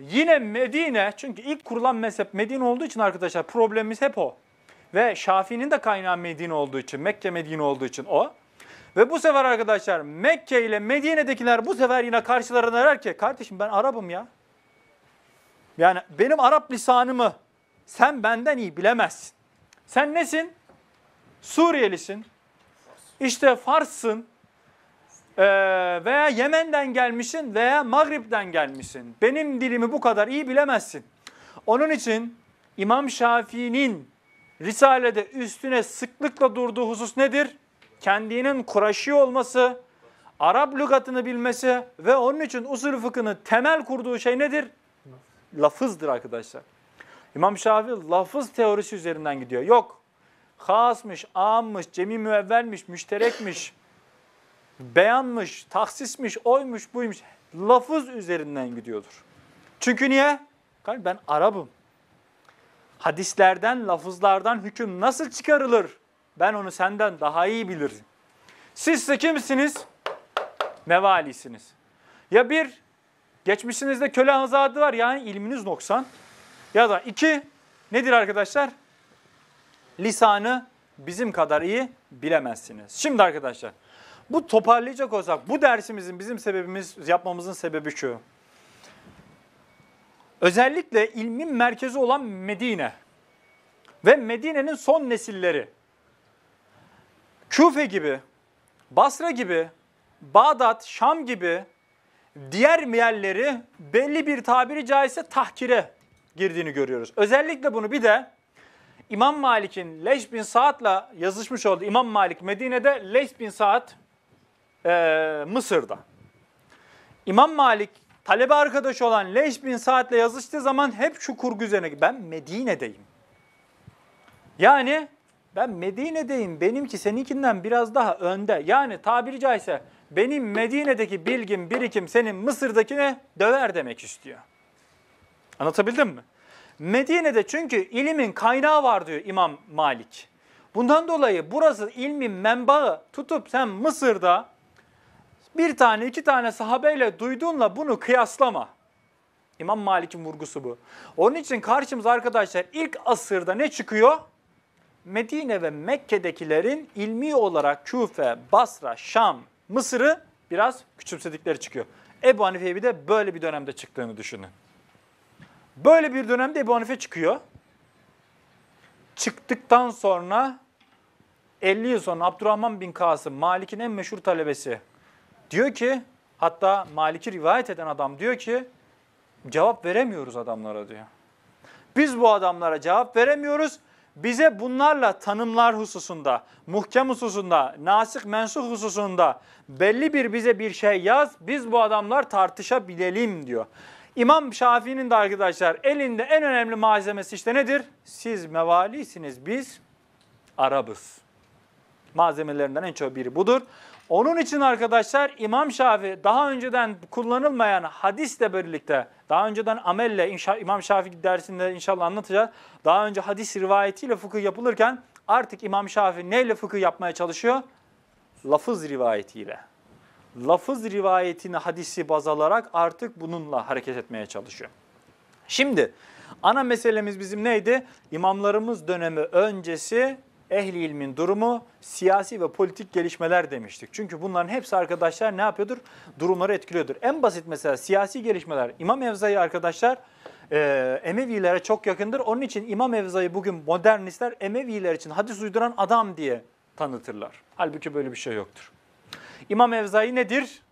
Yine Medine, çünkü ilk kurulan mezhep Medine olduğu için arkadaşlar problemimiz hep o. Ve Şafii'nin de kaynağı Medine olduğu için, Mekke Medine olduğu için o. Ve bu sefer arkadaşlar Mekke ile Medine'dekiler bu sefer yine karşılarına der ki kardeşim ben Arap'ım ya. Yani benim Arap lisanımı sen benden iyi bilemezsin. Sen nesin? Suriyelisin. İşte Fars'sın. Ee, veya Yemen'den gelmişsin veya Maghrib'den gelmişsin. Benim dilimi bu kadar iyi bilemezsin. Onun için İmam Şafii'nin Risale'de üstüne sıklıkla durduğu husus nedir? Kendinin kuraşı olması, Arap lügatını bilmesi ve onun için usul fıkhını temel kurduğu şey nedir? Lafızdır arkadaşlar. İmam Şafii lafız teorisi üzerinden gidiyor. Yok, hasmış, ammış, cemi müevvelmiş, müşterekmiş, beyanmış, taksismiş, oymuş, buymuş. Lafız üzerinden gidiyordur. Çünkü niye? Ben Arap'ım. Hadislerden, lafızlardan hüküm nasıl çıkarılır? Ben onu senden daha iyi bilirim. Siz de kimsiniz? Mevalisiniz. Ya bir, geçmişinizde köle azadı var yani ilminiz noksan. Ya da iki, nedir arkadaşlar? Lisanı bizim kadar iyi bilemezsiniz. Şimdi arkadaşlar, bu toparlayacak olsak bu dersimizin bizim sebebimiz yapmamızın sebebi şu. Özellikle ilmin merkezi olan Medine ve Medine'nin son nesilleri Küfe gibi, Basra gibi, Bağdat, Şam gibi diğer yerleri belli bir tabiri caizse tahkire girdiğini görüyoruz. Özellikle bunu bir de İmam Malik'in Leş bin Saad'la yazışmış oldu. İmam Malik Medine'de, Leş bin Saad e, Mısır'da. İmam Malik Talebe arkadaş olan Leş bin Saad'le yazıştığı zaman hep şu kurgu üzerine ben Medine'deyim. Yani ben Medine'deyim. Benimki seninkinden biraz daha önde. Yani tabiri caizse benim Medine'deki bilgim, birikim senin Mısır'dakine döver demek istiyor. Anlatabildim mi? Medine'de çünkü ilimin kaynağı var diyor İmam Malik. Bundan dolayı burası ilmin menbaı tutup sen Mısır'da bir tane iki tane sahabeyle duyduğunla bunu kıyaslama. İmam Malik'in vurgusu bu. Onun için karşımıza arkadaşlar ilk asırda ne çıkıyor? Medine ve Mekke'dekilerin ilmi olarak Küfe, Basra, Şam, Mısır'ı biraz küçümsedikleri çıkıyor. Ebu Hanife'yi bir de böyle bir dönemde çıktığını düşünün. Böyle bir dönemde Ebu Hanife çıkıyor. Çıktıktan sonra 50 yıl sonra Abdurrahman bin Kasım, Malik'in en meşhur talebesi, Diyor ki hatta Malik'i rivayet eden adam diyor ki cevap veremiyoruz adamlara diyor. Biz bu adamlara cevap veremiyoruz. Bize bunlarla tanımlar hususunda, muhkem hususunda, nasih mensuh hususunda belli bir bize bir şey yaz. Biz bu adamlar tartışabilelim diyor. İmam Şafii'nin de arkadaşlar elinde en önemli malzemesi işte nedir? Siz mevalisiniz, biz Arabız. Malzemelerinden en çok biri budur. Onun için arkadaşlar İmam Şafii daha önceden kullanılmayan hadisle birlikte, daha önceden amelle İmam Şafii dersinde inşallah anlatacağız. Daha önce hadis rivayetiyle fıkıh yapılırken artık İmam Şafii neyle fıkıh yapmaya çalışıyor? Lafız rivayetiyle. Lafız rivayetini hadisi baz alarak artık bununla hareket etmeye çalışıyor. Şimdi ana meselemiz bizim neydi? İmamlarımız dönemi öncesi ehli ilmin durumu, siyasi ve politik gelişmeler demiştik. Çünkü bunların hepsi arkadaşlar ne yapıyordur? Durumları etkiliyordur. En basit mesela siyasi gelişmeler. İmam Evza'yı arkadaşlar e, Emevilere çok yakındır. Onun için İmam Evza'yı bugün modernistler Emeviler için hadis uyduran adam diye tanıtırlar. Halbuki böyle bir şey yoktur. İmam Evzai nedir?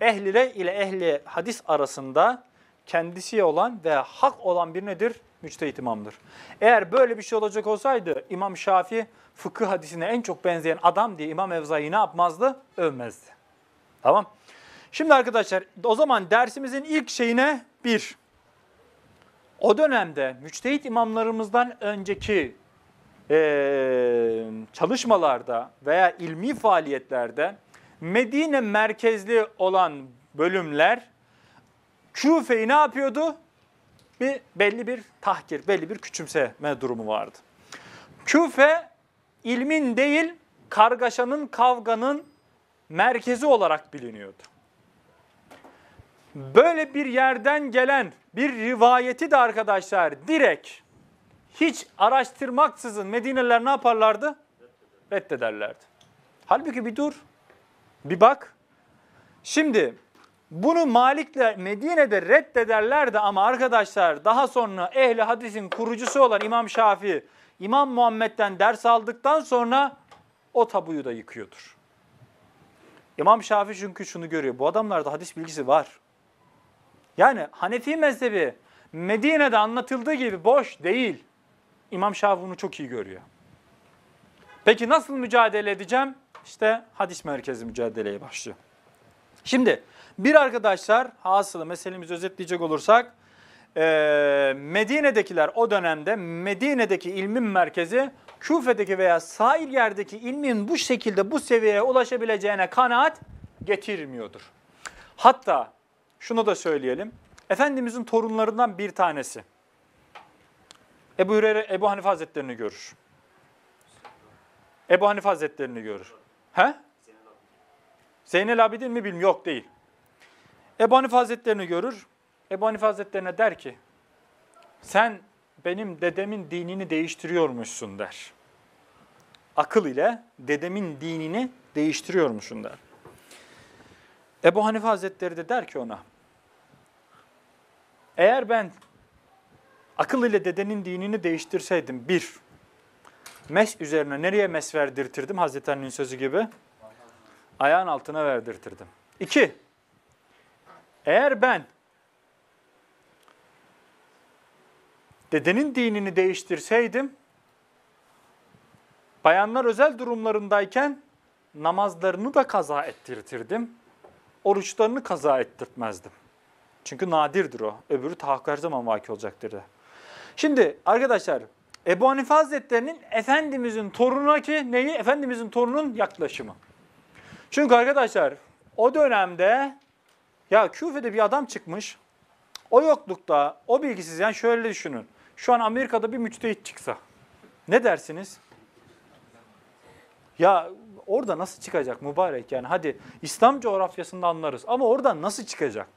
Ehlile ile ehli hadis arasında kendisi olan ve hak olan bir nedir? Müçtehit imamdır. Eğer böyle bir şey olacak olsaydı İmam Şafii fıkıh hadisine en çok benzeyen adam diye İmam Evza'yı ne yapmazdı? Övmezdi. Tamam. Şimdi arkadaşlar o zaman dersimizin ilk şeyine bir. O dönemde müçtehit imamlarımızdan önceki e, çalışmalarda veya ilmi faaliyetlerde Medine merkezli olan bölümler Küfe'yi ne yapıyordu? Bir belli bir tahkir, belli bir küçümseme durumu vardı. Küfe ilmin değil, kargaşanın, kavganın merkezi olarak biliniyordu. Böyle bir yerden gelen bir rivayeti de arkadaşlar direkt hiç araştırmaksızın Medineliler ne yaparlardı? Reddederlerdi. Halbuki bir dur, bir bak. Şimdi bunu Malik'le Medine'de reddederlerdi ama arkadaşlar daha sonra ehli hadisin kurucusu olan İmam Şafii, İmam Muhammed'den ders aldıktan sonra o tabuyu da yıkıyordur. İmam Şafii çünkü şunu görüyor. Bu adamlarda hadis bilgisi var. Yani Hanefi mezhebi Medine'de anlatıldığı gibi boş değil. İmam Şafii bunu çok iyi görüyor. Peki nasıl mücadele edeceğim? İşte hadis merkezi mücadeleye başlıyor. Şimdi bir arkadaşlar hasılı meselemizi özetleyecek olursak e, Medine'dekiler o dönemde Medine'deki ilmin merkezi Küfe'deki veya sahil yerdeki ilmin bu şekilde bu seviyeye ulaşabileceğine kanaat getirmiyordur. Hatta şunu da söyleyelim. Efendimizin torunlarından bir tanesi Ebu Hüreyre Ebu Hanife Hazretlerini görür. Ebu Hanife Hazretlerini görür. He? Zeynel Abidin mi bilmiyorum. Yok değil. Ebu Hanif Hazretlerini görür. Ebu Hanif Hazretlerine der ki, sen benim dedemin dinini değiştiriyormuşsun der. Akıl ile dedemin dinini değiştiriyormuşsun der. Ebu Hanif Hazretleri de der ki ona, eğer ben akıl ile dedenin dinini değiştirseydim, bir, mes üzerine nereye mes verdirtirdim Hazreti Ali'nin sözü gibi? Ayağın altına verdirtirdim. İki, eğer ben dedenin dinini değiştirseydim, bayanlar özel durumlarındayken namazlarını da kaza ettirtirdim, oruçlarını kaza ettirtmezdim. Çünkü nadirdir o. Öbürü tahakkuk her zaman vaki olacaktır da. Şimdi arkadaşlar Ebu Hanife Hazretleri'nin Efendimizin torununa ki neyi? Efendimizin torunun yaklaşımı. Çünkü arkadaşlar o dönemde ya Küfe'de bir adam çıkmış. O yoklukta, o bilgisiz yani şöyle düşünün. Şu an Amerika'da bir müçtehit çıksa ne dersiniz? Ya orada nasıl çıkacak mübarek yani hadi İslam coğrafyasında anlarız ama orada nasıl çıkacak?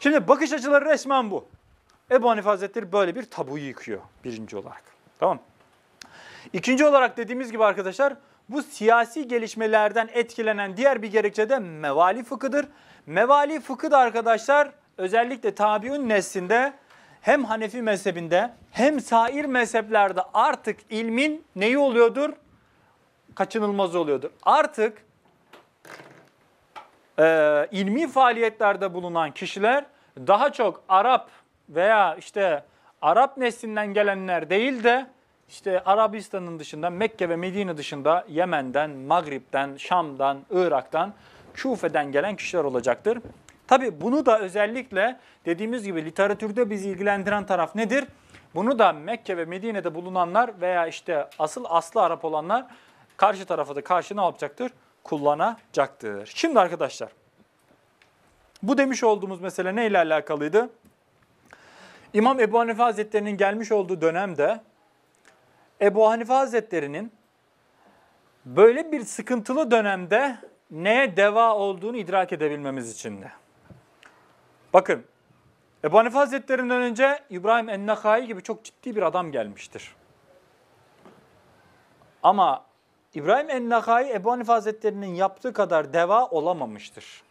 Şimdi bakış açıları resmen bu. Ebu Hanife Hazretleri böyle bir tabuyu yıkıyor birinci olarak. Tamam İkinci olarak dediğimiz gibi arkadaşlar bu siyasi gelişmelerden etkilenen diğer bir gerekçe de mevali fıkıdır. Mevali fıkıh da arkadaşlar özellikle tabiun neslinde hem Hanefi mezhebinde hem sair mezheplerde artık ilmin neyi oluyordur? Kaçınılmaz oluyordur. Artık e, ilmi faaliyetlerde bulunan kişiler daha çok Arap veya işte Arap neslinden gelenler değil de işte Arabistan'ın dışında Mekke ve Medine dışında Yemen'den, Magrib'den, Şam'dan, Irak'tan Kufe'den gelen kişiler olacaktır. Tabi bunu da özellikle dediğimiz gibi literatürde bizi ilgilendiren taraf nedir? Bunu da Mekke ve Medine'de bulunanlar veya işte asıl aslı Arap olanlar karşı tarafa da karşı ne yapacaktır? Kullanacaktır. Şimdi arkadaşlar bu demiş olduğumuz mesele ne ile alakalıydı? İmam Ebu Hanife Hazretleri'nin gelmiş olduğu dönemde Ebu Hanife Hazretleri'nin böyle bir sıkıntılı dönemde ne deva olduğunu idrak edebilmemiz için de. Bakın, Ebu Hanife Hazretlerinden önce İbrahim Ennekai gibi çok ciddi bir adam gelmiştir. Ama İbrahim Ennekai Ebu Hanife Hazretleri'nin yaptığı kadar deva olamamıştır.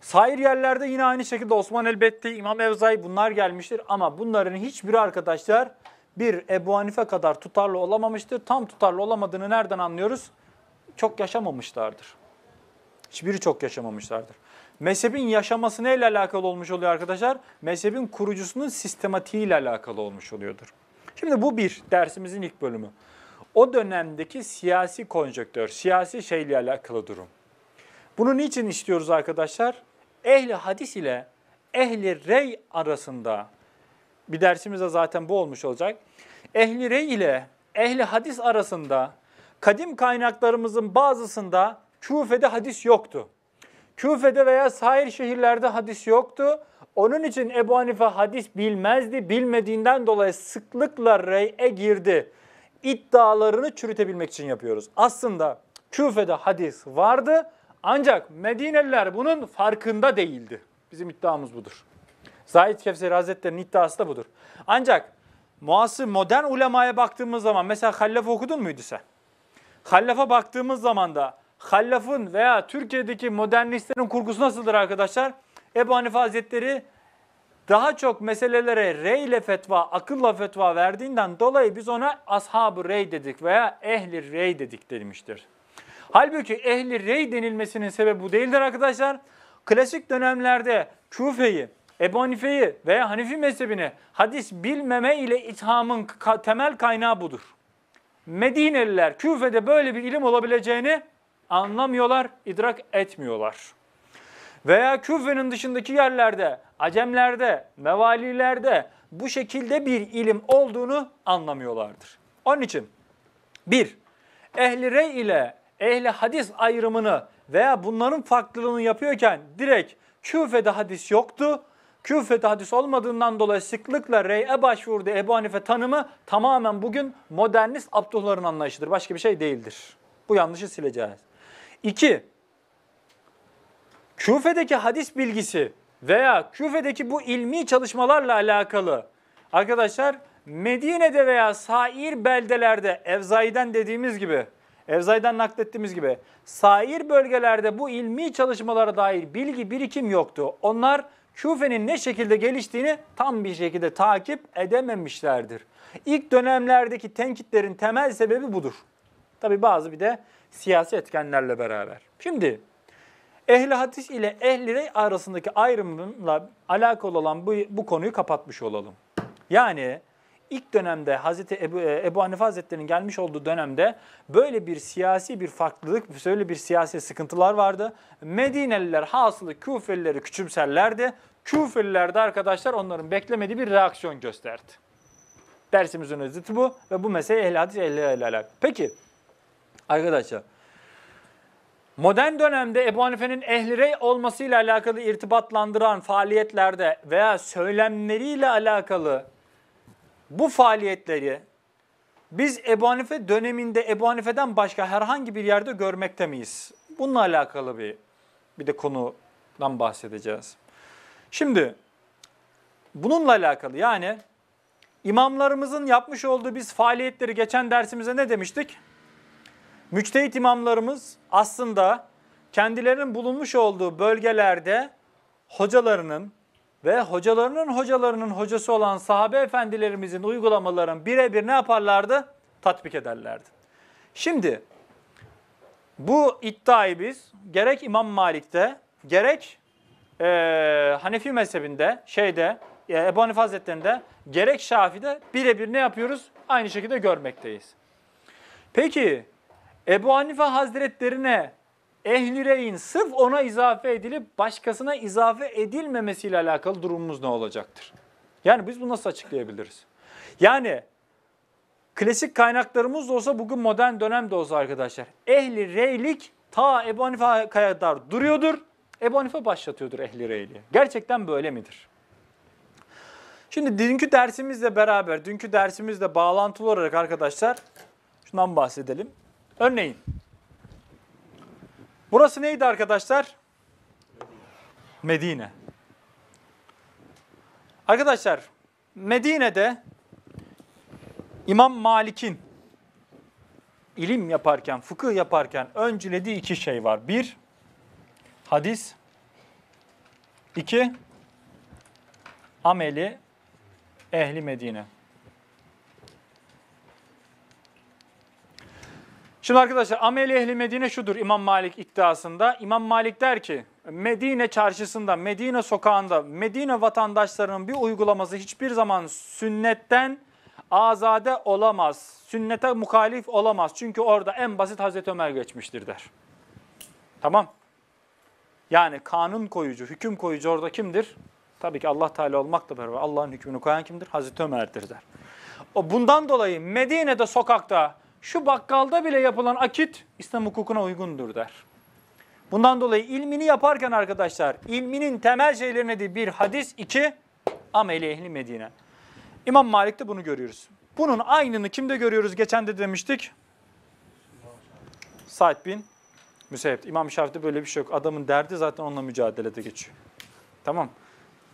Sair yerlerde yine aynı şekilde Osman elbette, İmam Evzai bunlar gelmiştir ama bunların hiçbiri arkadaşlar bir Ebu Hanife kadar tutarlı olamamıştır. Tam tutarlı olamadığını nereden anlıyoruz? çok yaşamamışlardır. Hiçbiri çok yaşamamışlardır. Mezhebin yaşaması neyle alakalı olmuş oluyor arkadaşlar? Mezhebin kurucusunun sistematiğiyle alakalı olmuş oluyordur. Şimdi bu bir dersimizin ilk bölümü. O dönemdeki siyasi konjöktör, siyasi şeyle alakalı durum. Bunu niçin istiyoruz arkadaşlar? Ehli hadis ile ehli rey arasında bir dersimiz de zaten bu olmuş olacak. Ehli rey ile ehli hadis arasında kadim kaynaklarımızın bazısında Küfe'de hadis yoktu. Küfe'de veya sahil şehirlerde hadis yoktu. Onun için Ebu Hanife hadis bilmezdi. Bilmediğinden dolayı sıklıkla rey'e girdi. İddialarını çürütebilmek için yapıyoruz. Aslında Küfe'de hadis vardı ancak Medineliler bunun farkında değildi. Bizim iddiamız budur. Zahid Kevseri Hazretleri'nin iddiası da budur. Ancak muası modern ulemaya baktığımız zaman mesela Hallef okudun muydu sen? Hallafa baktığımız zaman da Hallaf'ın veya Türkiye'deki modernistlerin kurgusu nasıldır arkadaşlar? Ebu Hanife Hazretleri daha çok meselelere rey ile fetva, akılla fetva verdiğinden dolayı biz ona ashab-ı rey dedik veya ehli rey dedik demiştir. Halbuki ehli rey denilmesinin sebebi bu değildir arkadaşlar. Klasik dönemlerde Küfe'yi, Ebu Hanife'yi veya Hanifi mezhebini hadis bilmeme ile ithamın temel kaynağı budur. Medineliler Küfe'de böyle bir ilim olabileceğini anlamıyorlar, idrak etmiyorlar. Veya Küfe'nin dışındaki yerlerde, Acemlerde, Mevalilerde bu şekilde bir ilim olduğunu anlamıyorlardır. Onun için bir, ehli rey ile ehli hadis ayrımını veya bunların farklılığını yapıyorken direkt Küfe'de hadis yoktu Küfe'de hadis olmadığından dolayı sıklıkla rey'e başvurduğu Ebu Hanife tanımı tamamen bugün modernist Abdullah'ın anlayışıdır. Başka bir şey değildir. Bu yanlışı sileceğiz. İki, Küfe'deki hadis bilgisi veya Küfe'deki bu ilmi çalışmalarla alakalı arkadaşlar Medine'de veya sair beldelerde Evzai'den dediğimiz gibi Evzai'den naklettiğimiz gibi sair bölgelerde bu ilmi çalışmalara dair bilgi birikim yoktu. Onlar küfenin ne şekilde geliştiğini tam bir şekilde takip edememişlerdir. İlk dönemlerdeki tenkitlerin temel sebebi budur. Tabi bazı bir de siyasi etkenlerle beraber. Şimdi ehli hadis ile ehli rey arasındaki ayrımla alakalı olan bu, bu konuyu kapatmış olalım. Yani ilk dönemde Hazreti Ebu, e, Ebu Hanife Hazretleri'nin gelmiş olduğu dönemde böyle bir siyasi bir farklılık, böyle bir siyasi sıkıntılar vardı. Medineliler hasılı Küfelileri küçümserlerdi. Küfeliler de arkadaşlar onların beklemediği bir reaksiyon gösterdi. Dersimizin özeti bu ve bu mesele ehl hadis ehl alakalı. Peki arkadaşlar Modern dönemde Ebu Hanife'nin ehlirey olmasıyla alakalı irtibatlandıran faaliyetlerde veya söylemleriyle alakalı bu faaliyetleri biz Ebu Hanife döneminde Ebu Hanife'den başka herhangi bir yerde görmekte miyiz? Bununla alakalı bir bir de konudan bahsedeceğiz. Şimdi bununla alakalı yani imamlarımızın yapmış olduğu biz faaliyetleri geçen dersimize ne demiştik? Müçtehit imamlarımız aslında kendilerinin bulunmuş olduğu bölgelerde hocalarının, ve hocalarının hocalarının hocası olan sahabe efendilerimizin uygulamalarını birebir ne yaparlardı? Tatbik ederlerdi. Şimdi bu iddiayı biz gerek İmam Malik'te gerek e, Hanefi mezhebinde şeyde e, Ebu Hanif Hazretleri'nde gerek Şafi'de birebir ne yapıyoruz? Aynı şekilde görmekteyiz. Peki Ebu Hanife Hazretlerine ehli sırf ona izafe edilip başkasına izafe edilmemesiyle alakalı durumumuz ne olacaktır? Yani biz bunu nasıl açıklayabiliriz? Yani klasik kaynaklarımız da olsa bugün modern dönem de olsa arkadaşlar ehli reylik ta Ebu Hanife kadar duruyordur. Ebu Hanife başlatıyordur ehli reyliği. Gerçekten böyle midir? Şimdi dünkü dersimizle beraber, dünkü dersimizle bağlantılı olarak arkadaşlar şundan bahsedelim. Örneğin Burası neydi arkadaşlar? Medine. Arkadaşlar Medine'de İmam Malik'in ilim yaparken, fıkıh yaparken öncülediği iki şey var. Bir, hadis. iki ameli ehli Medine. Şimdi arkadaşlar ameli ehli Medine şudur İmam Malik iddiasında. İmam Malik der ki Medine çarşısında, Medine sokağında, Medine vatandaşlarının bir uygulaması hiçbir zaman sünnetten azade olamaz. Sünnete muhalif olamaz. Çünkü orada en basit Hazreti Ömer geçmiştir der. Tamam. Yani kanun koyucu, hüküm koyucu orada kimdir? Tabii ki Allah Teala olmakla beraber Allah'ın hükmünü koyan kimdir? Hazreti Ömer'dir der. O bundan dolayı Medine'de sokakta şu bakkalda bile yapılan akit İslam hukukuna uygundur der. Bundan dolayı ilmini yaparken arkadaşlar ilminin temel şeyleri nedir? Bir hadis, iki ameli ehli Medine. İmam Malik'te bunu görüyoruz. Bunun aynını kimde görüyoruz? Geçen de demiştik. Said bin Müseyyep. İmam Şafii'de böyle bir şey yok. Adamın derdi zaten onunla mücadelede geçiyor. Tamam.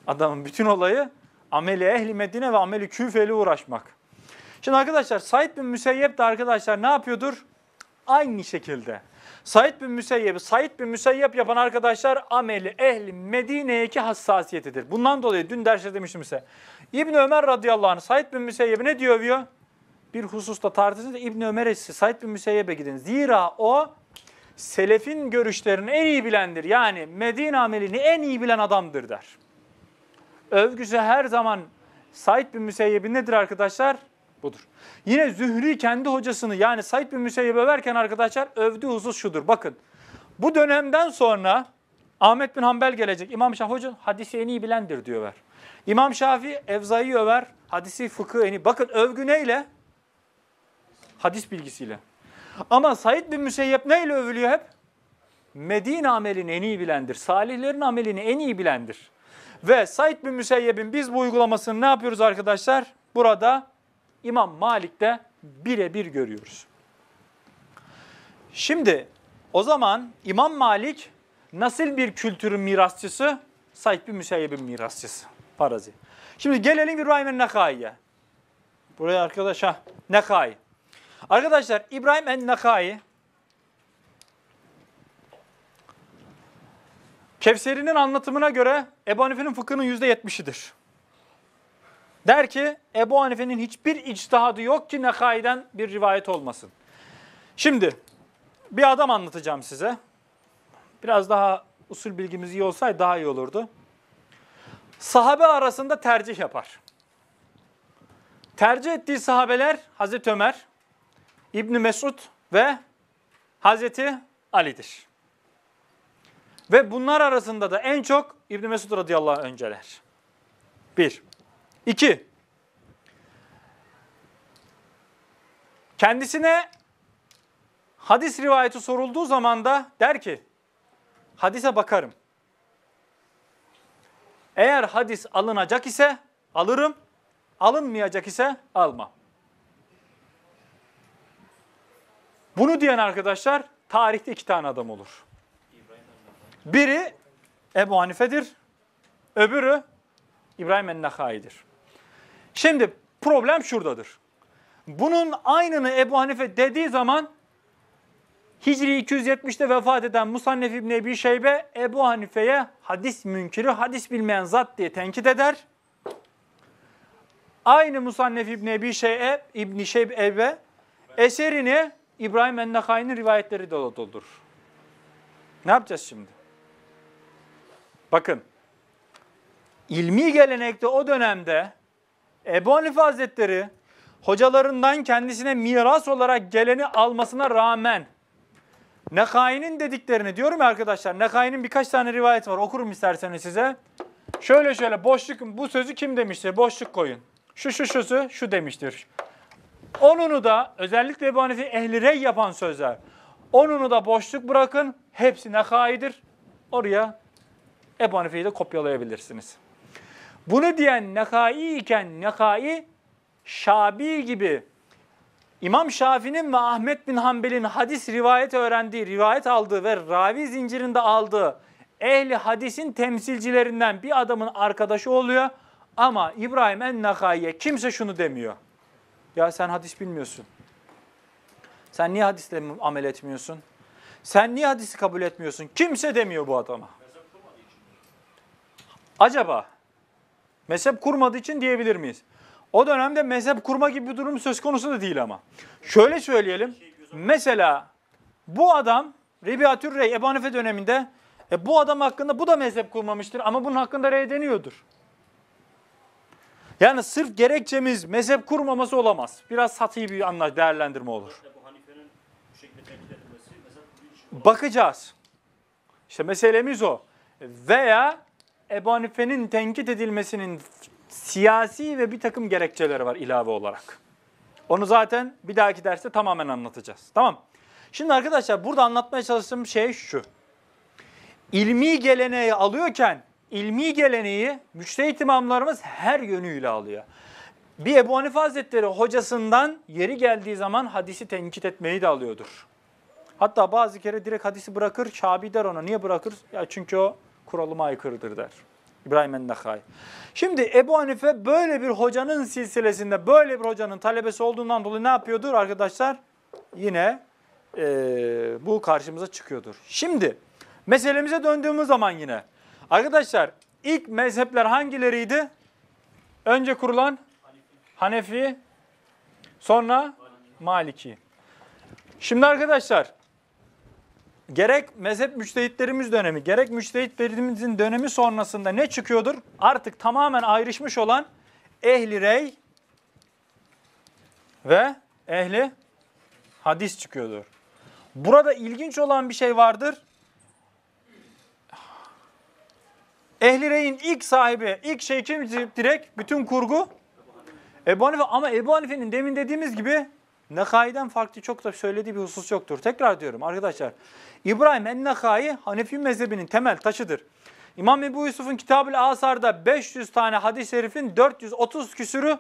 Adamın bütün olayı ameli ehli Medine ve ameli küfeyle uğraşmak. Şimdi arkadaşlar Said bin Müseyyep de arkadaşlar ne yapıyordur? Aynı şekilde. Said bin Müseyyep, Said bin Müseyyep yapan arkadaşlar ameli ehli Medine'deki hassasiyetidir. Bundan dolayı dün derste demiştim size. İbn Ömer radıyallahu anh Said bin Müseyyep'i ne diyor diyor? Bir hususta tartışın da İbn Ömer siz Said bin Müseyyep'e gidin. Zira o selefin görüşlerini en iyi bilendir. Yani Medine amelini en iyi bilen adamdır der. Övgüsü her zaman Said bin Müseyyep'in nedir arkadaşlar? budur. Yine Zühri kendi hocasını yani Said bin Müseyyeb'e verken arkadaşlar övdüğü husus şudur. Bakın bu dönemden sonra Ahmet bin Hanbel gelecek. İmam Şafii hoca hadisi en iyi bilendir diyor ver. İmam Şafii Evza'yı över. Hadisi fıkıh en iyi. Bakın övgü neyle? Hadis bilgisiyle. Ama Said bin Müseyyep neyle övülüyor hep? Medine amelini en iyi bilendir. Salihlerin amelini en iyi bilendir. Ve Said bin Müseyyep'in biz bu uygulamasını ne yapıyoruz arkadaşlar? Burada İmam Malik'te birebir görüyoruz. Şimdi o zaman İmam Malik nasıl bir kültürün mirasçısı? Said bin Müseyyeb'in mirasçısı. Parazi. Şimdi gelelim İbrahim el-Nekai'ye. Buraya arkadaş ha. Nekai. Arkadaşlar İbrahim el-Nekai Kevseri'nin anlatımına göre Ebu Hanife'nin fıkhının %70'idir. Der ki Ebu Hanife'nin hiçbir içtihadı yok ki Nekai'den bir rivayet olmasın. Şimdi bir adam anlatacağım size. Biraz daha usul bilgimiz iyi olsaydı daha iyi olurdu. Sahabe arasında tercih yapar. Tercih ettiği sahabeler Hazreti Ömer, İbni Mesud ve Hazreti Ali'dir. Ve bunlar arasında da en çok İbni Mesud radıyallahu önceler. Bir. 2. Kendisine hadis rivayeti sorulduğu zaman da der ki hadise bakarım. Eğer hadis alınacak ise alırım, alınmayacak ise almam. Bunu diyen arkadaşlar tarihte iki tane adam olur. Biri Ebu Hanife'dir, öbürü İbrahim en-Nahai'dir. Şimdi problem şuradadır. Bunun aynını Ebu Hanife dediği zaman Hicri 270'te vefat eden Musannef İbni Ebi Şeybe Ebu Hanife'ye hadis münkiri, hadis bilmeyen zat diye tenkit eder. Aynı Musannef İbni Ebi Şeybe, İbni Şeybe eserini İbrahim Ennekai'nin rivayetleri de doldurur. Ne yapacağız şimdi? Bakın, ilmi gelenekte o dönemde Ebu Hanife Hazretleri hocalarından kendisine miras olarak geleni almasına rağmen Nekai'nin dediklerini diyorum ya arkadaşlar. Nekai'nin birkaç tane rivayet var. Okurum isterseniz size. Şöyle şöyle boşluk bu sözü kim demiştir? Boşluk koyun. Şu şu şusu şu demiştir. Onunu da özellikle Ebu Hanife ehli rey yapan sözler. Onunu da boşluk bırakın. Hepsi nekaidir. Oraya Ebu Hanife'yi de kopyalayabilirsiniz. Bunu diyen Nekai iken Nekai Şabi gibi İmam Şafi'nin ve Ahmet bin Hanbel'in hadis rivayet öğrendiği, rivayet aldığı ve ravi zincirinde aldığı ehli hadisin temsilcilerinden bir adamın arkadaşı oluyor. Ama İbrahim en-Nakai'ye kimse şunu demiyor. Ya sen hadis bilmiyorsun. Sen niye hadisle amel etmiyorsun? Sen niye hadisi kabul etmiyorsun? Kimse demiyor bu adama. Acaba Mezhep kurmadığı için diyebilir miyiz? O dönemde mezhep kurma gibi bir durum söz konusu da değil ama. Şöyle söyleyelim. Mesela bu adam Rebiatür Rey Ebu Hanife döneminde e, bu adam hakkında bu da mezhep kurmamıştır ama bunun hakkında rey deniyordur. Yani sırf gerekçemiz mezhep kurmaması olamaz. Biraz sati bir anla değerlendirme olur. Bakacağız. İşte meselemiz o. Veya Ebu Hanife'nin tenkit edilmesinin siyasi ve bir takım gerekçeleri var ilave olarak. Onu zaten bir dahaki derste tamamen anlatacağız. Tamam. Şimdi arkadaşlar burada anlatmaya çalıştığım şey şu. İlmi geleneği alıyorken ilmi geleneği müçtehit imamlarımız her yönüyle alıyor. Bir Ebu Hanife Hazretleri hocasından yeri geldiği zaman hadisi tenkit etmeyi de alıyordur. Hatta bazı kere direkt hadisi bırakır, Şabi der ona. Niye bırakır? Ya çünkü o kuralıma aykırıdır der. İbrahim Ennehai. Şimdi Ebu Hanife böyle bir hocanın silsilesinde, böyle bir hocanın talebesi olduğundan dolayı ne yapıyordur arkadaşlar? Yine e, bu karşımıza çıkıyordur. Şimdi meselemize döndüğümüz zaman yine. Arkadaşlar ilk mezhepler hangileriydi? Önce kurulan Hanefi, sonra Maliki. Şimdi arkadaşlar gerek mezhep müçtehitlerimiz dönemi, gerek müçtehitlerimizin dönemi sonrasında ne çıkıyordur? Artık tamamen ayrışmış olan ehli rey ve ehli hadis çıkıyordur. Burada ilginç olan bir şey vardır. Ehli reyin ilk sahibi, ilk şey kim direkt? Bütün kurgu Ebu Hanife. Ama Ebu Hanife'nin demin dediğimiz gibi Nakai'den farklı çok da söylediği bir husus yoktur. Tekrar diyorum arkadaşlar. İbrahim en-Nakai Hanefi mezhebinin temel taşıdır. İmam Ebu Yusuf'un Kitab-ül Asar'da 500 tane hadis-i şerifin 430 küsürü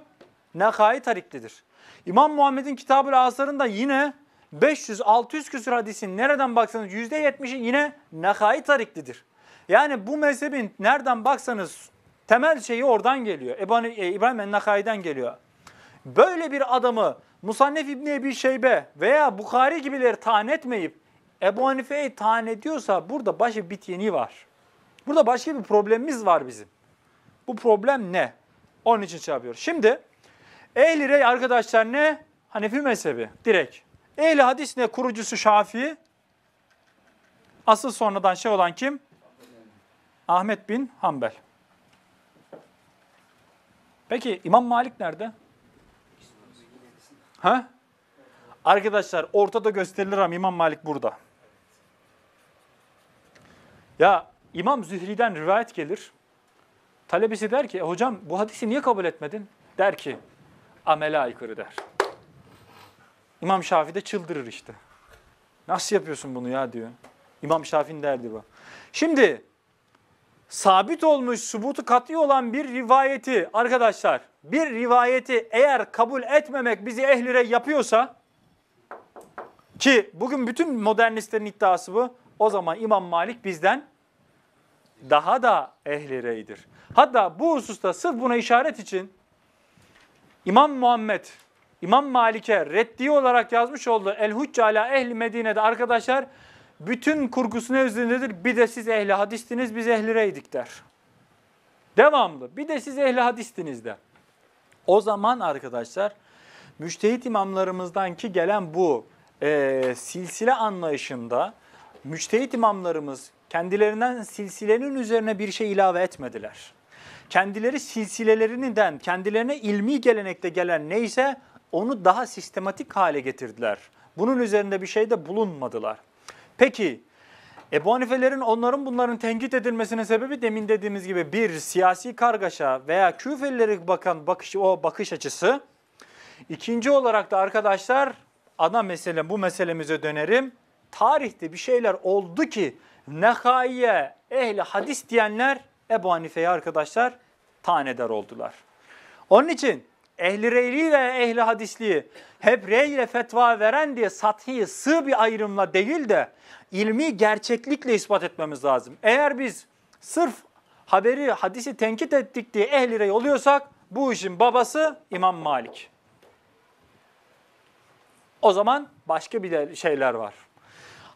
Nakai tariklidir. İmam Muhammed'in Kitab-ül Asar'ında yine 500-600 küsür hadisin nereden baksanız %70'i yine Nakai tariklidir. Yani bu mezhebin nereden baksanız temel şeyi oradan geliyor. E, İbrahim en-Nakai'den geliyor. Böyle bir adamı Musannef İbni Ebi Şeybe veya Bukhari gibileri tahan etmeyip Ebu Hanife'yi tahan ediyorsa burada başı bit yeni var. Burada başka bir problemimiz var bizim. Bu problem ne? Onun için şey Şimdi ehli rey arkadaşlar ne? Hanefi mezhebi direkt. Ehli hadis ne? Kurucusu Şafii. Asıl sonradan şey olan kim? Ahmet bin Hanbel. Peki İmam Malik nerede? Ha? Arkadaşlar ortada gösterilir ama İmam Malik burada. Ya İmam Zühri'den rivayet gelir. Talebesi der ki, e, hocam bu hadisi niye kabul etmedin? Der ki, amele aykırı der. İmam Şafii de çıldırır işte. Nasıl yapıyorsun bunu ya diyor. İmam Şafii'nin derdi bu. Şimdi sabit olmuş, subutu katı olan bir rivayeti arkadaşlar, bir rivayeti eğer kabul etmemek bizi ehlire yapıyorsa ki bugün bütün modernistlerin iddiası bu. O zaman İmam Malik bizden daha da ehlireydir. Hatta bu hususta sırf buna işaret için İmam Muhammed, İmam Malik'e reddi olarak yazmış olduğu El Hucce ala Ehli Medine'de arkadaşlar bütün kurgusu ne üzerindedir? Bir de siz ehli hadistiniz, biz ehlireydik der. Devamlı. Bir de siz ehli hadistiniz de. O zaman arkadaşlar müştehit imamlarımızdan ki gelen bu e, silsile anlayışında müştehit imamlarımız kendilerinden silsilenin üzerine bir şey ilave etmediler. Kendileri silsilelerinden, kendilerine ilmi gelenekte gelen neyse onu daha sistematik hale getirdiler. Bunun üzerinde bir şey de bulunmadılar. Peki Ebu Hanifelerin onların bunların tenkit edilmesinin sebebi demin dediğimiz gibi bir siyasi kargaşa veya Küfelilere bakan bakış, o bakış açısı. İkinci olarak da arkadaşlar ana mesele bu meselemize dönerim. Tarihte bir şeyler oldu ki nehaiye ehli hadis diyenler Ebu Hanife'ye arkadaşlar tanedar oldular. Onun için ehli reyli ve ehli hadisliği hep rey ile fetva veren diye sathi sığ bir ayrımla değil de ilmi gerçeklikle ispat etmemiz lazım. Eğer biz sırf haberi hadisi tenkit ettik diye ehli rey oluyorsak bu işin babası İmam Malik. O zaman başka bir şeyler var.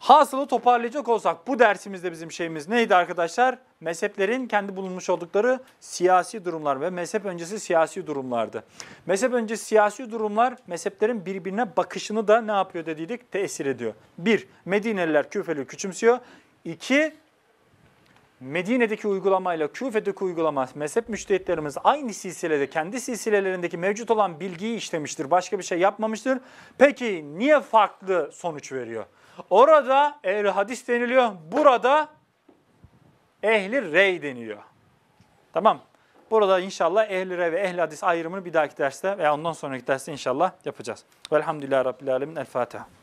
Hasılı toparlayacak olsak bu dersimizde bizim şeyimiz neydi arkadaşlar? Mezheplerin kendi bulunmuş oldukları siyasi durumlar ve mezhep öncesi siyasi durumlardı. Mezhep öncesi siyasi durumlar mezheplerin birbirine bakışını da ne yapıyor dediydik? Tesir ediyor. Bir, Medineliler Küfeli küçümsüyor. İki, Medine'deki uygulamayla Küfe'deki uygulama mezhep müştehitlerimiz aynı silsilede kendi silsilelerindeki mevcut olan bilgiyi işlemiştir. Başka bir şey yapmamıştır. Peki niye farklı sonuç veriyor? Orada ehli hadis deniliyor. Burada ehli rey deniliyor. Tamam. Burada inşallah ehli rey ve ehli hadis ayrımını bir dahaki derste veya ondan sonraki derste inşallah yapacağız. Velhamdülillahi Rabbil Alemin. El Fatiha.